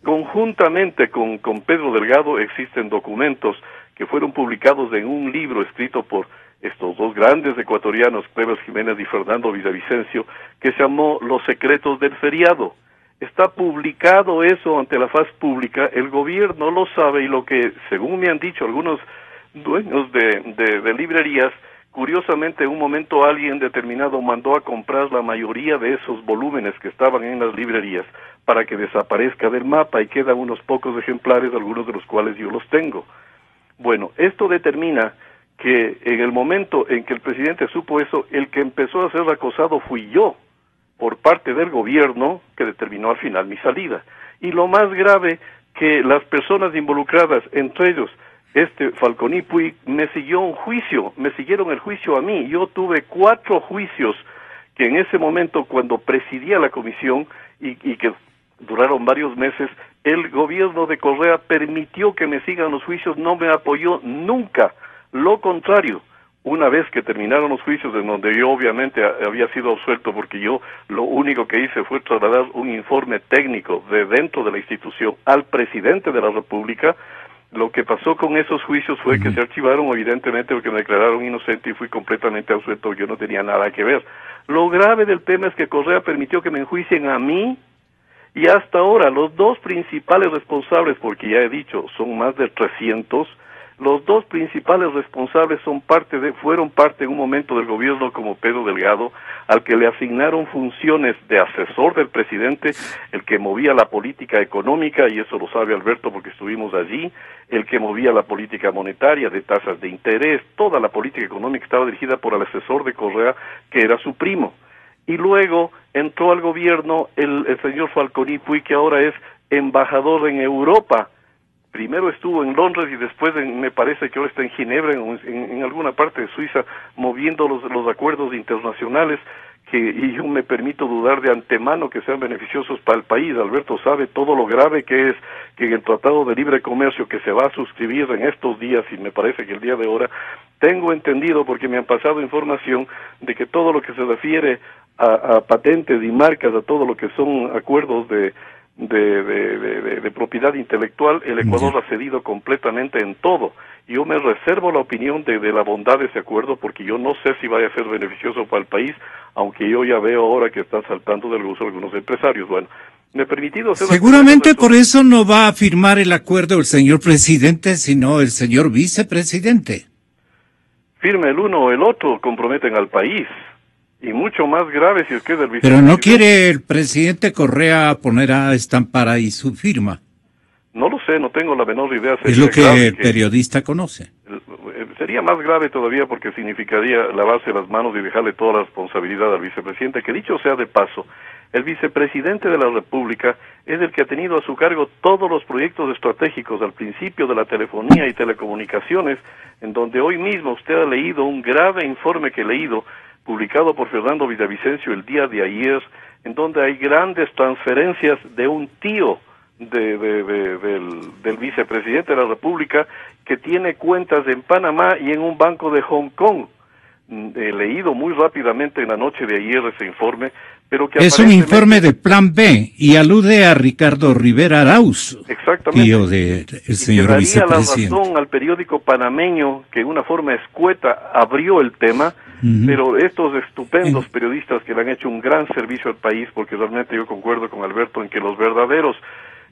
Speaker 3: Conjuntamente con, con Pedro Delgado existen documentos que fueron publicados en un libro escrito por estos dos grandes ecuatorianos, Pedro Jiménez y Fernando Villavicencio, que se llamó Los secretos del feriado Está publicado eso ante la faz pública, el gobierno lo sabe y lo que, según me han dicho algunos dueños de, librerías, curiosamente en un momento alguien determinado mandó a comprar la mayoría de esos volúmenes que estaban en las librerías para que desaparezca del mapa y quedan unos pocos ejemplares, algunos de los cuales yo los tengo. Bueno, esto determina que en el momento en que el presidente supo eso, el que empezó a ser acosado fui yo, por parte del gobierno que determinó al final mi salida. Y lo más grave, que las personas involucradas, entre ellos este Falconi me siguió un juicio, me siguieron el juicio a mí. Yo tuve cuatro juicios que en ese momento, cuando presidía la comisión y, y que duraron varios meses, el gobierno de Correa permitió que me sigan los juicios, no me apoyó nunca. Lo contrario, una vez que terminaron los juicios, en donde yo obviamente había sido absuelto porque yo lo único que hice fue trasladar un informe técnico de dentro de la institución al presidente de la República, lo que pasó con esos juicios fue que se archivaron, evidentemente, porque me declararon inocente y fui completamente absuelto, yo no tenía nada que ver. Lo grave del tema es que Correa permitió que me enjuicien a mí y hasta ahora los dos principales responsables, porque ya he dicho, son más de 300, los dos principales responsables son parte de, fueron parte en un momento del gobierno como Pedro Delgado, al que le asignaron funciones de asesor del presidente, el que movía la política económica, y eso lo sabe Alberto porque estuvimos allí, el que movía la política monetaria, de tasas de interés, toda la política económica estaba dirigida por el asesor de Correa, que era su primo. Y luego entró al gobierno el, señor Falconi Puy, que ahora es embajador en Europa, primero estuvo en Londres y después me parece que ahora está en Ginebra, en, alguna parte de Suiza, moviendo los, los acuerdos internacionales que y yo me permito dudar de antemano que sean beneficiosos para el país. Alberto sabe todo lo grave que es que el Tratado de Libre Comercio que se va a suscribir en estos días y me parece que el día de ahora tengo entendido porque me han pasado información de que todo lo que se refiere a patentes y marcas, a todo lo que son acuerdos de de, de, propiedad intelectual, el Ecuador ha cedido completamente en todo. Yo me reservo la opinión de, la bondad de ese acuerdo porque yo no sé si vaya a ser beneficioso para el país, aunque yo ya veo ahora que están saltando del gusto algunos empresarios. Bueno, me he permitido hacer
Speaker 1: Seguramente por eso no va a firmar el acuerdo el señor presidente, sino el señor vicepresidente.
Speaker 3: Firme el uno o el otro, comprometen al país y mucho más grave si es que es del Pero no quiere
Speaker 1: el presidente Correa poner a estampara y su firma.
Speaker 3: No lo sé, no tengo la menor idea. es lo que el
Speaker 1: periodista conoce.
Speaker 3: Eh, sería más grave todavía porque significaría lavarse las manos y dejarle toda la responsabilidad al vicepresidente, que dicho sea de paso, el vicepresidente de la República es el que ha tenido a su cargo todos los proyectos estratégicos al principio de la telefonía y telecomunicaciones, en donde hoy mismo usted ha leído un grave informe que he leído publicado por Fernando Villavicencio el día de ayer, en donde hay grandes transferencias de un tío del, vicepresidente de la República que tiene cuentas en Panamá y en un banco de Hong Kong. Mm, he leído muy rápidamente en la noche de ayer ese informe, pero que... Es un
Speaker 1: informe de Plan B y alude a Ricardo Rivera Arauz, Exactamente. tío del señor la
Speaker 3: al periódico panameño que de una forma escueta abrió el tema pero estos estupendos periodistas que le han hecho un gran servicio al país, porque realmente yo concuerdo con Alberto en que los verdaderos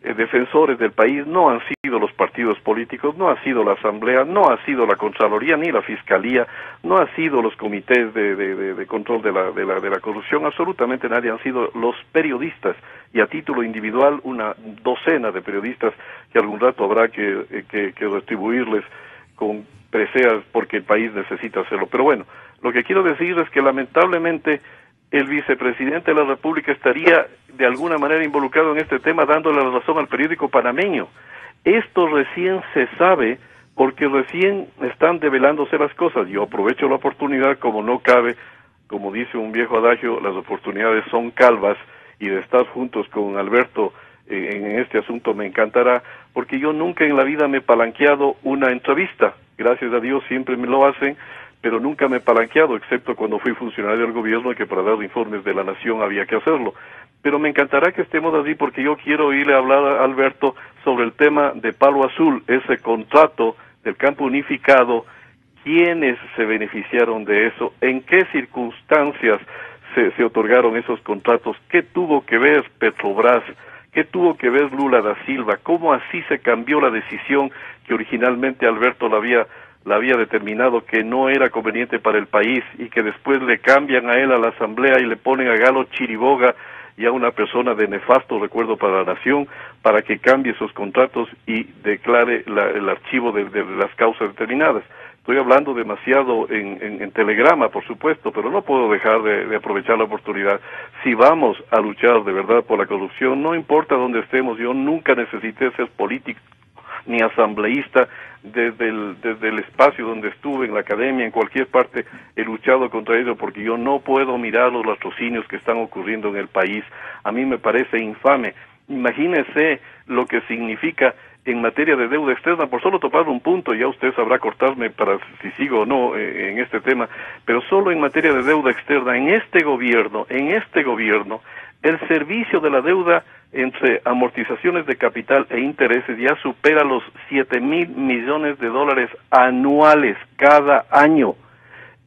Speaker 3: eh, defensores del país no han sido los partidos políticos, no ha sido la Asamblea, no ha sido la Contraloría ni la Fiscalía, no ha sido los comités de, control de la, de, la, corrupción, absolutamente nadie, han sido los periodistas y a título individual una docena de periodistas que algún rato habrá que, eh, con preseas porque el país necesita hacerlo. Pero bueno, lo que quiero decir es que lamentablemente el vicepresidente de la República estaría de alguna manera involucrado en este tema, dándole la razón al periódico panameño. Esto recién se sabe porque recién están develándose las cosas. Yo aprovecho la oportunidad, como no cabe, como dice un viejo adagio, las oportunidades son calvas y de estar juntos con Alberto eh, en este asunto me encantará, porque yo nunca en la vida me he palanqueado una entrevista. Gracias a Dios siempre me lo hacen pero nunca me he palanqueado, excepto cuando fui funcionario del gobierno que para dar informes de la nación había que hacerlo. Pero me encantará que estemos así porque yo quiero oírle hablar a Alberto sobre el tema de Palo Azul, ese contrato del campo unificado, quiénes se beneficiaron de eso, en qué circunstancias se, se otorgaron esos contratos, qué tuvo que ver Petrobras, ¿Qué tuvo que ver Lula da Silva? ¿Cómo así se cambió la decisión que originalmente Alberto la había la había determinado que no era conveniente para el país y que después le cambian a él a la Asamblea y le ponen a Galo Chiriboga y a una persona de nefasto recuerdo para la nación para que cambie sus contratos y declare el archivo de, las causas determinadas. Estoy hablando demasiado en, telegrama, por supuesto, pero no puedo dejar de, de, aprovechar la oportunidad. Si vamos a luchar de verdad por la corrupción, no importa dónde estemos, yo nunca necesité ser político ni asambleísta, desde el, desde el espacio donde estuve, en la academia, en cualquier parte, he luchado contra ello porque yo no puedo mirar los latrocinios que están ocurriendo en el país. A mí me parece infame. Imagínese lo que significa en materia de deuda externa, por solo topar un punto, ya usted sabrá cortarme para si sigo o no eh, en este tema, pero solo en materia de deuda externa, en este gobierno, en este gobierno, el servicio de la deuda entre amortizaciones de capital e intereses ya supera los 7 mil millones de dólares anuales cada año.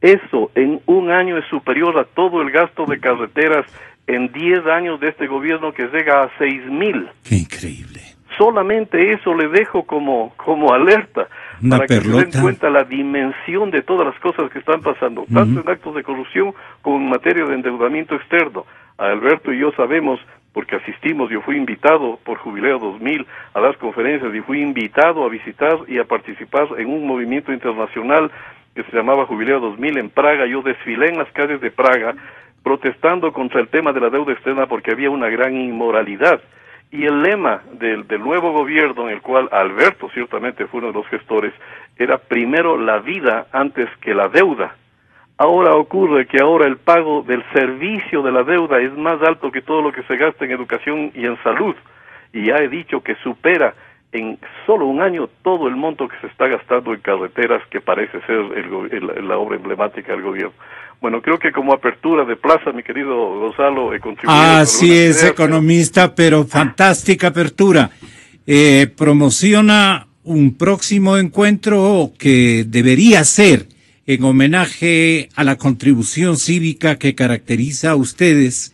Speaker 3: Eso en un año es superior a todo el gasto de carreteras en 10 años de este gobierno que llega a 6 mil. increíble. Solamente eso le dejo como, como alerta
Speaker 1: para que se den cuenta
Speaker 3: la dimensión de todas las cosas que están pasando, tanto en actos de corrupción como en materia de endeudamiento externo. Alberto y yo sabemos porque asistimos, yo fui invitado por Jubileo 2000 a las conferencias y fui invitado a visitar y a participar en un movimiento internacional que se llamaba Jubileo 2000 en Praga, yo desfilé en las calles de Praga protestando contra el tema de la deuda externa porque había una gran inmoralidad. Y el lema del, del nuevo gobierno, en el cual Alberto ciertamente fue uno de los gestores, era primero la vida antes que la deuda. Ahora ocurre que ahora el pago del servicio de la deuda es más alto que todo lo que se gasta en educación y en salud. Y ya he dicho que supera en solo un año todo el monto que se está gastando en carreteras que parece ser la obra emblemática del gobierno. Bueno, creo que como apertura de plaza, mi querido Gonzalo, he contribuido. Así es,
Speaker 1: economista, pero fantástica apertura. Eh, promociona un próximo encuentro que debería ser en homenaje a la contribución cívica que caracteriza a ustedes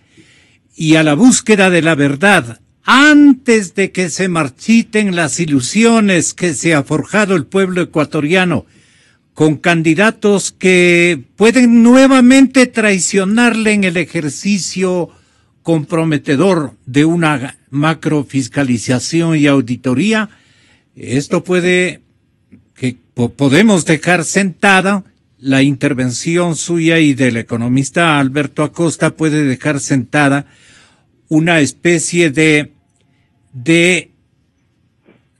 Speaker 1: y a la búsqueda de la verdad antes de que se marchiten las ilusiones que se ha forjado el pueblo ecuatoriano con candidatos que pueden nuevamente traicionarle en el ejercicio comprometedor de una macrofiscalización y auditoría, esto puede que podemos dejar sentada la intervención suya y del economista Alberto Acosta puede dejar sentada una especie de, de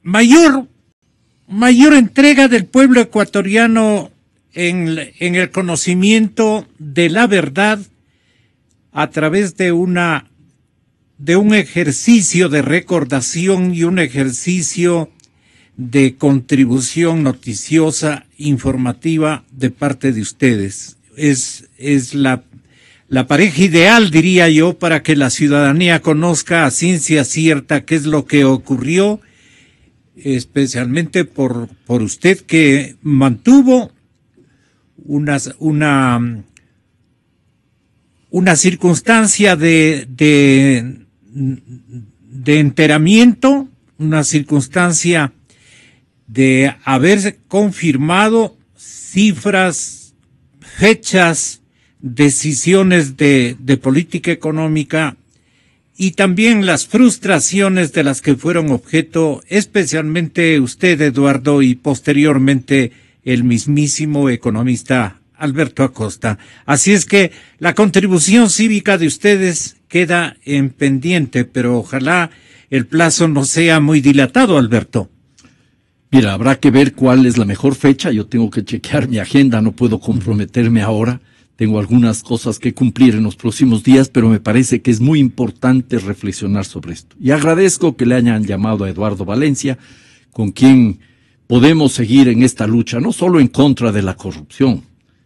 Speaker 1: mayor, mayor entrega del pueblo ecuatoriano en, en el conocimiento de la verdad a través de una de un ejercicio de recordación y un ejercicio de contribución noticiosa, informativa de parte de ustedes. Es, es la, la pareja ideal, diría yo, para que la ciudadanía conozca a ciencia cierta qué es lo que ocurrió, especialmente por, por usted que mantuvo unas, una, una circunstancia de, de, de enteramiento, una circunstancia de haber confirmado cifras, fechas, decisiones de, de política económica y también las frustraciones de las que fueron objeto especialmente usted, Eduardo, y posteriormente el mismísimo economista Alberto Acosta. Así es que la contribución cívica de ustedes queda en pendiente, pero ojalá el plazo no
Speaker 2: sea muy dilatado, Alberto. Mira, habrá que ver cuál es la mejor fecha. Yo tengo que chequear mi agenda, no puedo comprometerme ahora. Tengo algunas cosas que cumplir en los próximos días, pero me parece que es muy importante reflexionar sobre esto. Y agradezco que le hayan llamado a Eduardo Valencia, con quien podemos seguir en esta lucha, no solo en contra de la corrupción,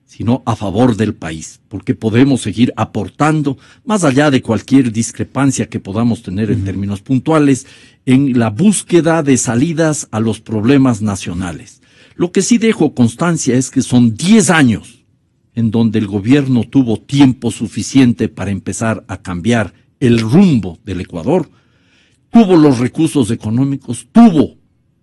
Speaker 2: sino a favor del país, porque podemos seguir aportando, más allá de cualquier discrepancia que podamos tener en términos puntuales, en la búsqueda de salidas a los problemas nacionales. Lo que sí dejo constancia es que son 10 años en donde el gobierno tuvo tiempo suficiente para empezar a cambiar el rumbo del Ecuador, tuvo los recursos económicos, tuvo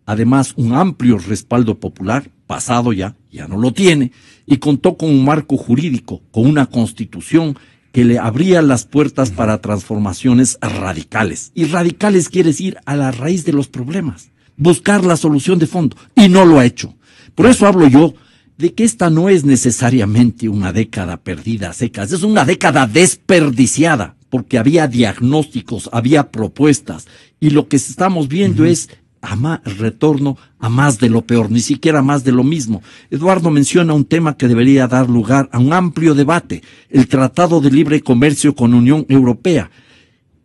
Speaker 2: además un amplio respaldo popular, pasado ya, ya no lo tiene, y contó con un marco jurídico, con una constitución que le abría las puertas para transformaciones radicales. Y radicales quiere decir a la raíz de los problemas, buscar la solución de fondo, y no lo ha hecho. Por eso hablo yo de que esta no es necesariamente una década perdida seca. secas, es una década desperdiciada, porque había diagnósticos, había propuestas, y lo que estamos viendo es a más, retorno a más de lo peor, ni siquiera más de lo mismo. Eduardo menciona un tema que debería dar lugar a un amplio debate, el Tratado de Libre Comercio con Unión Europea,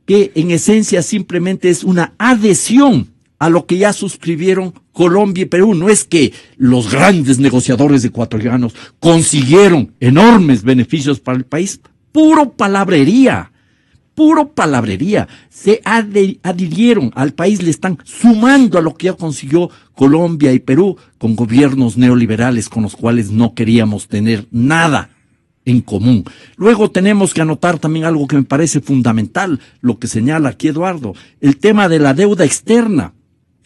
Speaker 2: que en esencia simplemente es una adhesión a lo que ya suscribieron Colombia y Perú. No es que los grandes negociadores ecuatorianos consiguieron enormes beneficios para el país, puro palabrería puro palabrería. Se adhirieron al país, le están sumando a lo que ya consiguió Colombia y Perú con gobiernos neoliberales con los cuales no queríamos tener nada en común. Luego tenemos que anotar también algo que me parece fundamental, lo que señala aquí Eduardo, el tema de la deuda externa.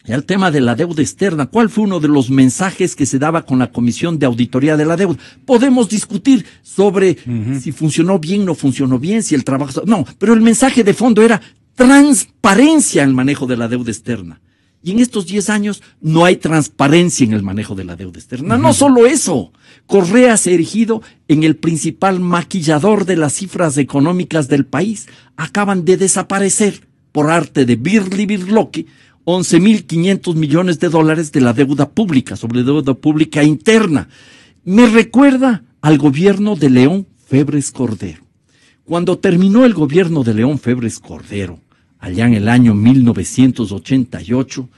Speaker 2: El tema de la deuda externa, ¿cuál fue uno de los mensajes que se daba con la Comisión de Auditoría de la Deuda? Podemos discutir sobre si funcionó bien, no funcionó bien, si el trabajo... No, pero el mensaje de fondo era transparencia en el manejo de la deuda externa. Y en estos 10 años no hay transparencia en el manejo de la deuda externa. No solo eso, Correa se ha erigido en el principal maquillador de las cifras económicas del país. Acaban de desaparecer por arte de Birli birloqui, 11.500 millones de dólares de la deuda pública, sobre deuda pública interna. Me recuerda al gobierno de León Febres Cordero. Cuando terminó el gobierno de León Febres Cordero, allá en el año 1988,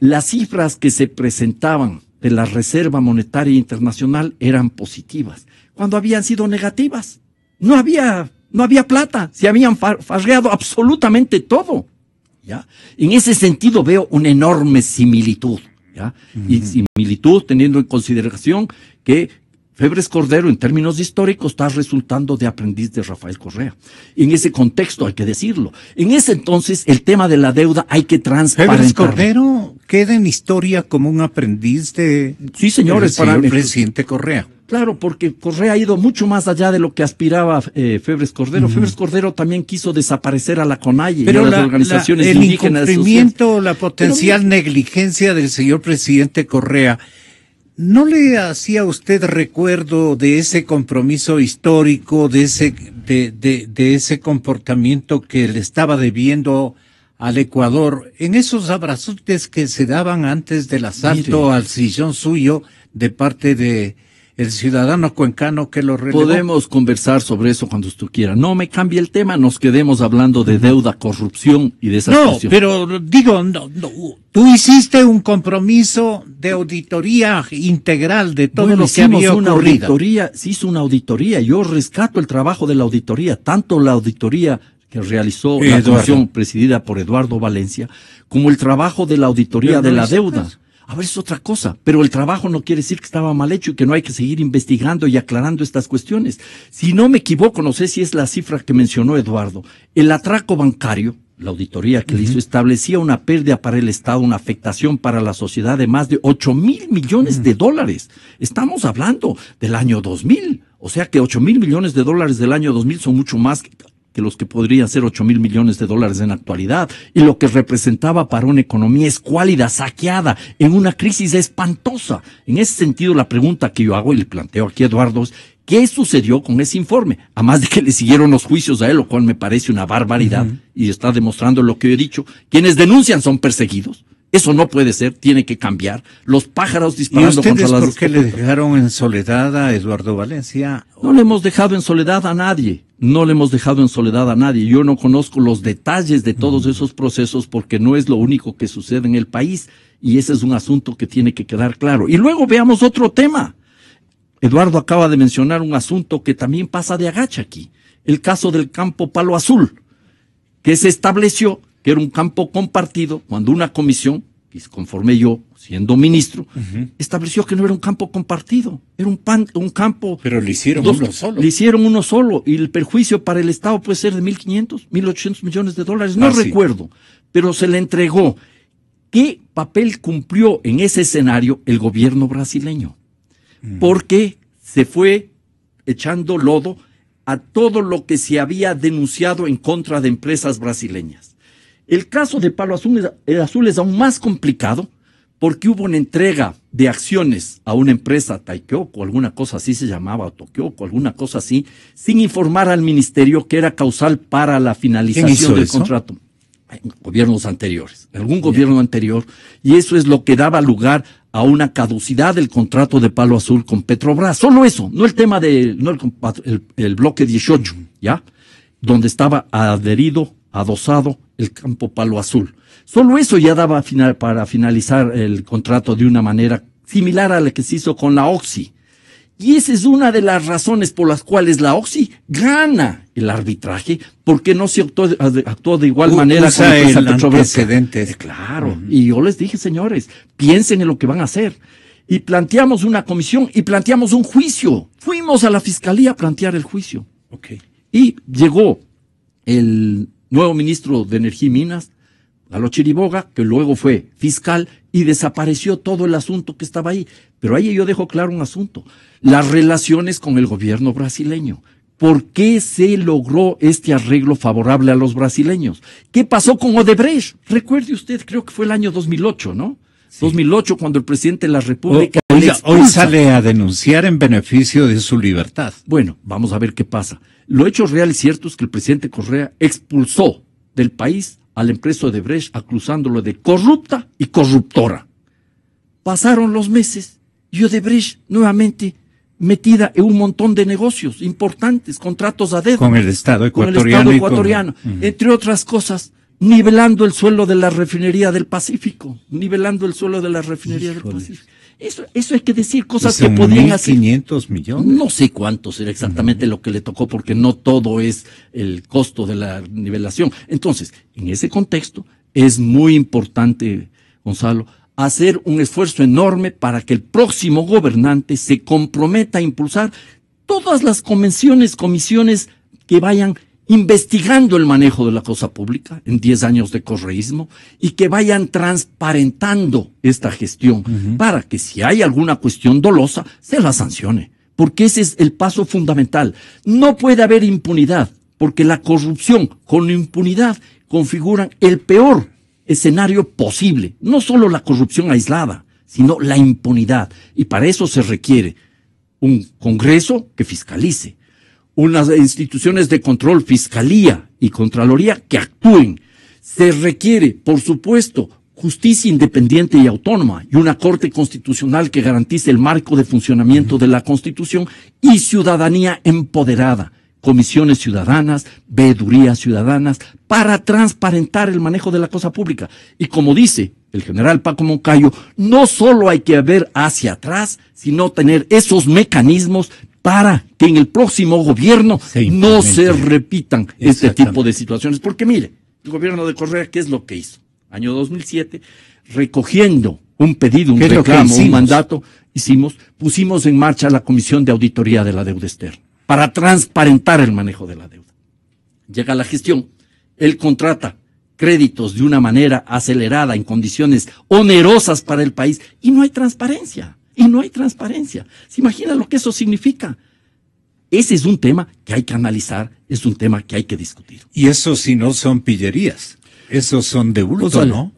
Speaker 2: las cifras que se presentaban de la Reserva Monetaria Internacional eran positivas, cuando habían sido negativas. No había, no había plata, se habían farreado absolutamente todo. ¿ya? En ese sentido veo una enorme similitud, ¿ya? Y similitud teniendo en consideración que Febres Cordero, en términos históricos, está resultando de aprendiz de Rafael Correa. En ese contexto hay que decirlo. En ese entonces, el tema de la deuda hay que transparentar. Febres
Speaker 1: Cordero queda en historia como un aprendiz de. Sí, señores, el presidente Correa.
Speaker 2: Claro, porque Correa ha ido mucho más allá de lo que aspiraba eh, Febres Cordero. Febres Cordero también quiso desaparecer a la CONAIE Pero y a las la, organizaciones la, el incumplimiento,
Speaker 1: la potencial negligencia
Speaker 2: del señor presidente Correa, ¿no le hacía
Speaker 1: usted recuerdo de ese compromiso histórico, de ese, de, ese comportamiento que le estaba debiendo al Ecuador en esos abrazotes que se daban antes del asalto al sillón suyo de parte de el ciudadano cuencano que lo relevó. Podemos
Speaker 2: conversar sobre eso cuando usted quiera. No me cambie el tema, nos quedemos hablando de deuda, corrupción y de esas No, pero
Speaker 1: digo, no, tú hiciste un compromiso de
Speaker 2: auditoría integral de todo lo que había ocurrido. Una auditoría, se hizo una auditoría, yo rescato el trabajo de la auditoría, tanto la auditoría que realizó la comisión presidida por Eduardo Valencia, como el trabajo de la auditoría de la deuda. A ver, es otra cosa, pero el trabajo no quiere decir que estaba mal hecho y que no hay que seguir investigando y aclarando estas cuestiones. Si no me equivoco, no sé si es la cifra que mencionó Eduardo, el atraco bancario, la auditoría que le hizo establecía una pérdida para el Estado, una afectación para la sociedad de más de 8 mil millones de dólares. Estamos hablando del año 2000. O sea que 8 mil millones de dólares del año 2000 son mucho más que los que podrían ser 8 mil millones de dólares en la actualidad, y lo que representaba para una economía escuálida, saqueada, en una crisis espantosa. En ese sentido, la pregunta que yo hago y le planteo aquí a Eduardo es, ¿qué sucedió con ese informe? a más de que le siguieron los juicios a él, lo cual me parece una barbaridad, y está demostrando lo que yo he dicho, quienes denuncian son perseguidos. Eso no puede ser, tiene que cambiar. Los pájaros disparando ¿Y contra las ¿Por qué le dejaron en soledad a Eduardo Valencia? No le hemos dejado en soledad a nadie no le hemos dejado en soledad a nadie. Yo no conozco los detalles de todos mm. esos procesos porque no es lo único que sucede en el país y ese es un asunto que tiene que quedar claro. Y luego veamos otro tema. Eduardo acaba de mencionar un asunto que también pasa de agacha aquí, el caso del campo Palo Azul, que se estableció que era un campo compartido cuando una comisión, que conformé yo, siendo ministro, estableció que no era un campo compartido, era un, pan, un campo... Pero lo hicieron uno solo. Le hicieron uno solo y el perjuicio para el Estado puede ser de 1.500, 1.800 millones de dólares, no ah, recuerdo, pero se le entregó. ¿Qué papel cumplió en ese escenario el gobierno brasileño? Mm. Porque se fue echando lodo a todo lo que se había denunciado en contra de empresas brasileñas. El caso de Palo Azul, Azul es aún más complicado porque hubo una entrega de acciones a una empresa, o alguna cosa así se llamaba, o o alguna cosa así, sin informar al ministerio que era causal para la finalización del contrato. gobiernos anteriores, algún gobierno anterior, y eso es lo que daba lugar a una caducidad del contrato de Palo Azul con Petrobras. Solo eso, no el tema del no el bloque 18, ¿ya? Donde estaba adherido, adosado el campo Palo Azul. Solo eso ya daba para finalizar el contrato de una manera similar a la que se hizo con la Oxy. Y esa es una de las razones por las cuales la Oxy gana el arbitraje, porque no se actuó, de igual manera con la eh, Claro, y yo les dije, señores, piensen en lo que van a hacer. Y planteamos una comisión y planteamos un juicio. Fuimos a la fiscalía a plantear el juicio. Y llegó el nuevo ministro de Energía y Minas, Lalo Chiriboga, que luego fue fiscal y desapareció todo el asunto que estaba ahí. Pero ahí yo dejo claro un asunto, las relaciones con el gobierno brasileño. ¿Por qué se logró este arreglo favorable a los brasileños? ¿Qué pasó con Odebrecht? Recuerde usted, creo que fue el año 2008, ¿no? 2008, cuando el presidente de la República... hoy sale a
Speaker 1: denunciar
Speaker 2: en beneficio de su libertad. Bueno, vamos a ver qué pasa. Lo hecho real y cierto es que el presidente Correa expulsó del país a la empresa de acusándolo de corrupta y corruptora. Pasaron los meses y Odebrecht nuevamente metida en un montón de negocios importantes, contratos a dedo. Con el Estado ecuatoriano. ecuatoriano. Entre otras cosas, nivelando el suelo de la refinería del Pacífico. Nivelando el suelo de la refinería del Pacífico. Eso, eso que decir cosas que podrían hacer. 500 millones. No sé cuánto será exactamente lo que le tocó, porque no todo es el costo de la nivelación. Entonces, en ese contexto, es muy importante, Gonzalo, hacer un esfuerzo enorme para que el próximo gobernante se comprometa a impulsar todas las convenciones, comisiones que vayan investigando el manejo de la cosa pública en 10 años de correísmo y que vayan transparentando esta gestión para que si hay alguna cuestión dolosa, se la sancione, porque ese es el paso fundamental. No puede haber impunidad, porque la corrupción con impunidad configuran el peor escenario posible, no solo la corrupción aislada, sino la impunidad. Y para eso se requiere un Congreso que fiscalice, unas instituciones de control, fiscalía y contraloría que actúen. Se requiere, por supuesto, justicia independiente y autónoma y una Corte Constitucional que garantice el marco de funcionamiento de la Constitución y ciudadanía empoderada, comisiones ciudadanas, vedurías ciudadanas, para transparentar el manejo de la cosa pública. Y como dice el general Paco Moncayo, no solo hay que ver hacia atrás, sino tener esos mecanismos para que en el próximo gobierno no se repitan este tipo de situaciones. Porque mire, el gobierno de Correa, ¿qué es lo que hizo? Año 2007, recogiendo un pedido, un reclamo, un mandato, hicimos, pusimos en marcha la Comisión de Auditoría de la Deuda Externa para transparentar el manejo de la deuda. Llega la gestión, él contrata créditos de una manera acelerada, en condiciones onerosas para el país, y no hay transparencia. Y no hay transparencia. ¿Se imagina lo que eso significa? Ese es un tema que hay que analizar, es un tema que hay
Speaker 1: que discutir. Y eso si no son pillerías, esos son de bulto, ¿no?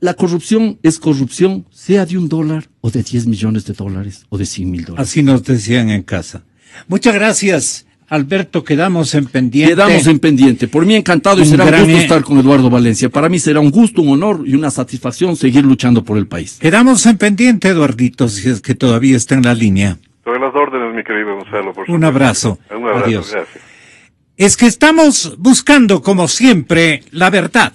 Speaker 1: La corrupción es corrupción,
Speaker 2: sea de un dólar o de 10 millones de dólares o de 100 mil dólares. Así nos decían en casa. Muchas gracias. Alberto, quedamos en pendiente. Quedamos en pendiente. Por mí encantado y será un gusto e- estar con Eduardo Valencia. Para mí será un gusto, un honor y una satisfacción seguir luchando por el país. Quedamos en pendiente, Eduardito, si es que todavía está en la línea.
Speaker 3: las órdenes, mi querido Gonzalo. un, abrazo. un abrazo. Adiós.
Speaker 1: Es que estamos buscando, como siempre, la verdad.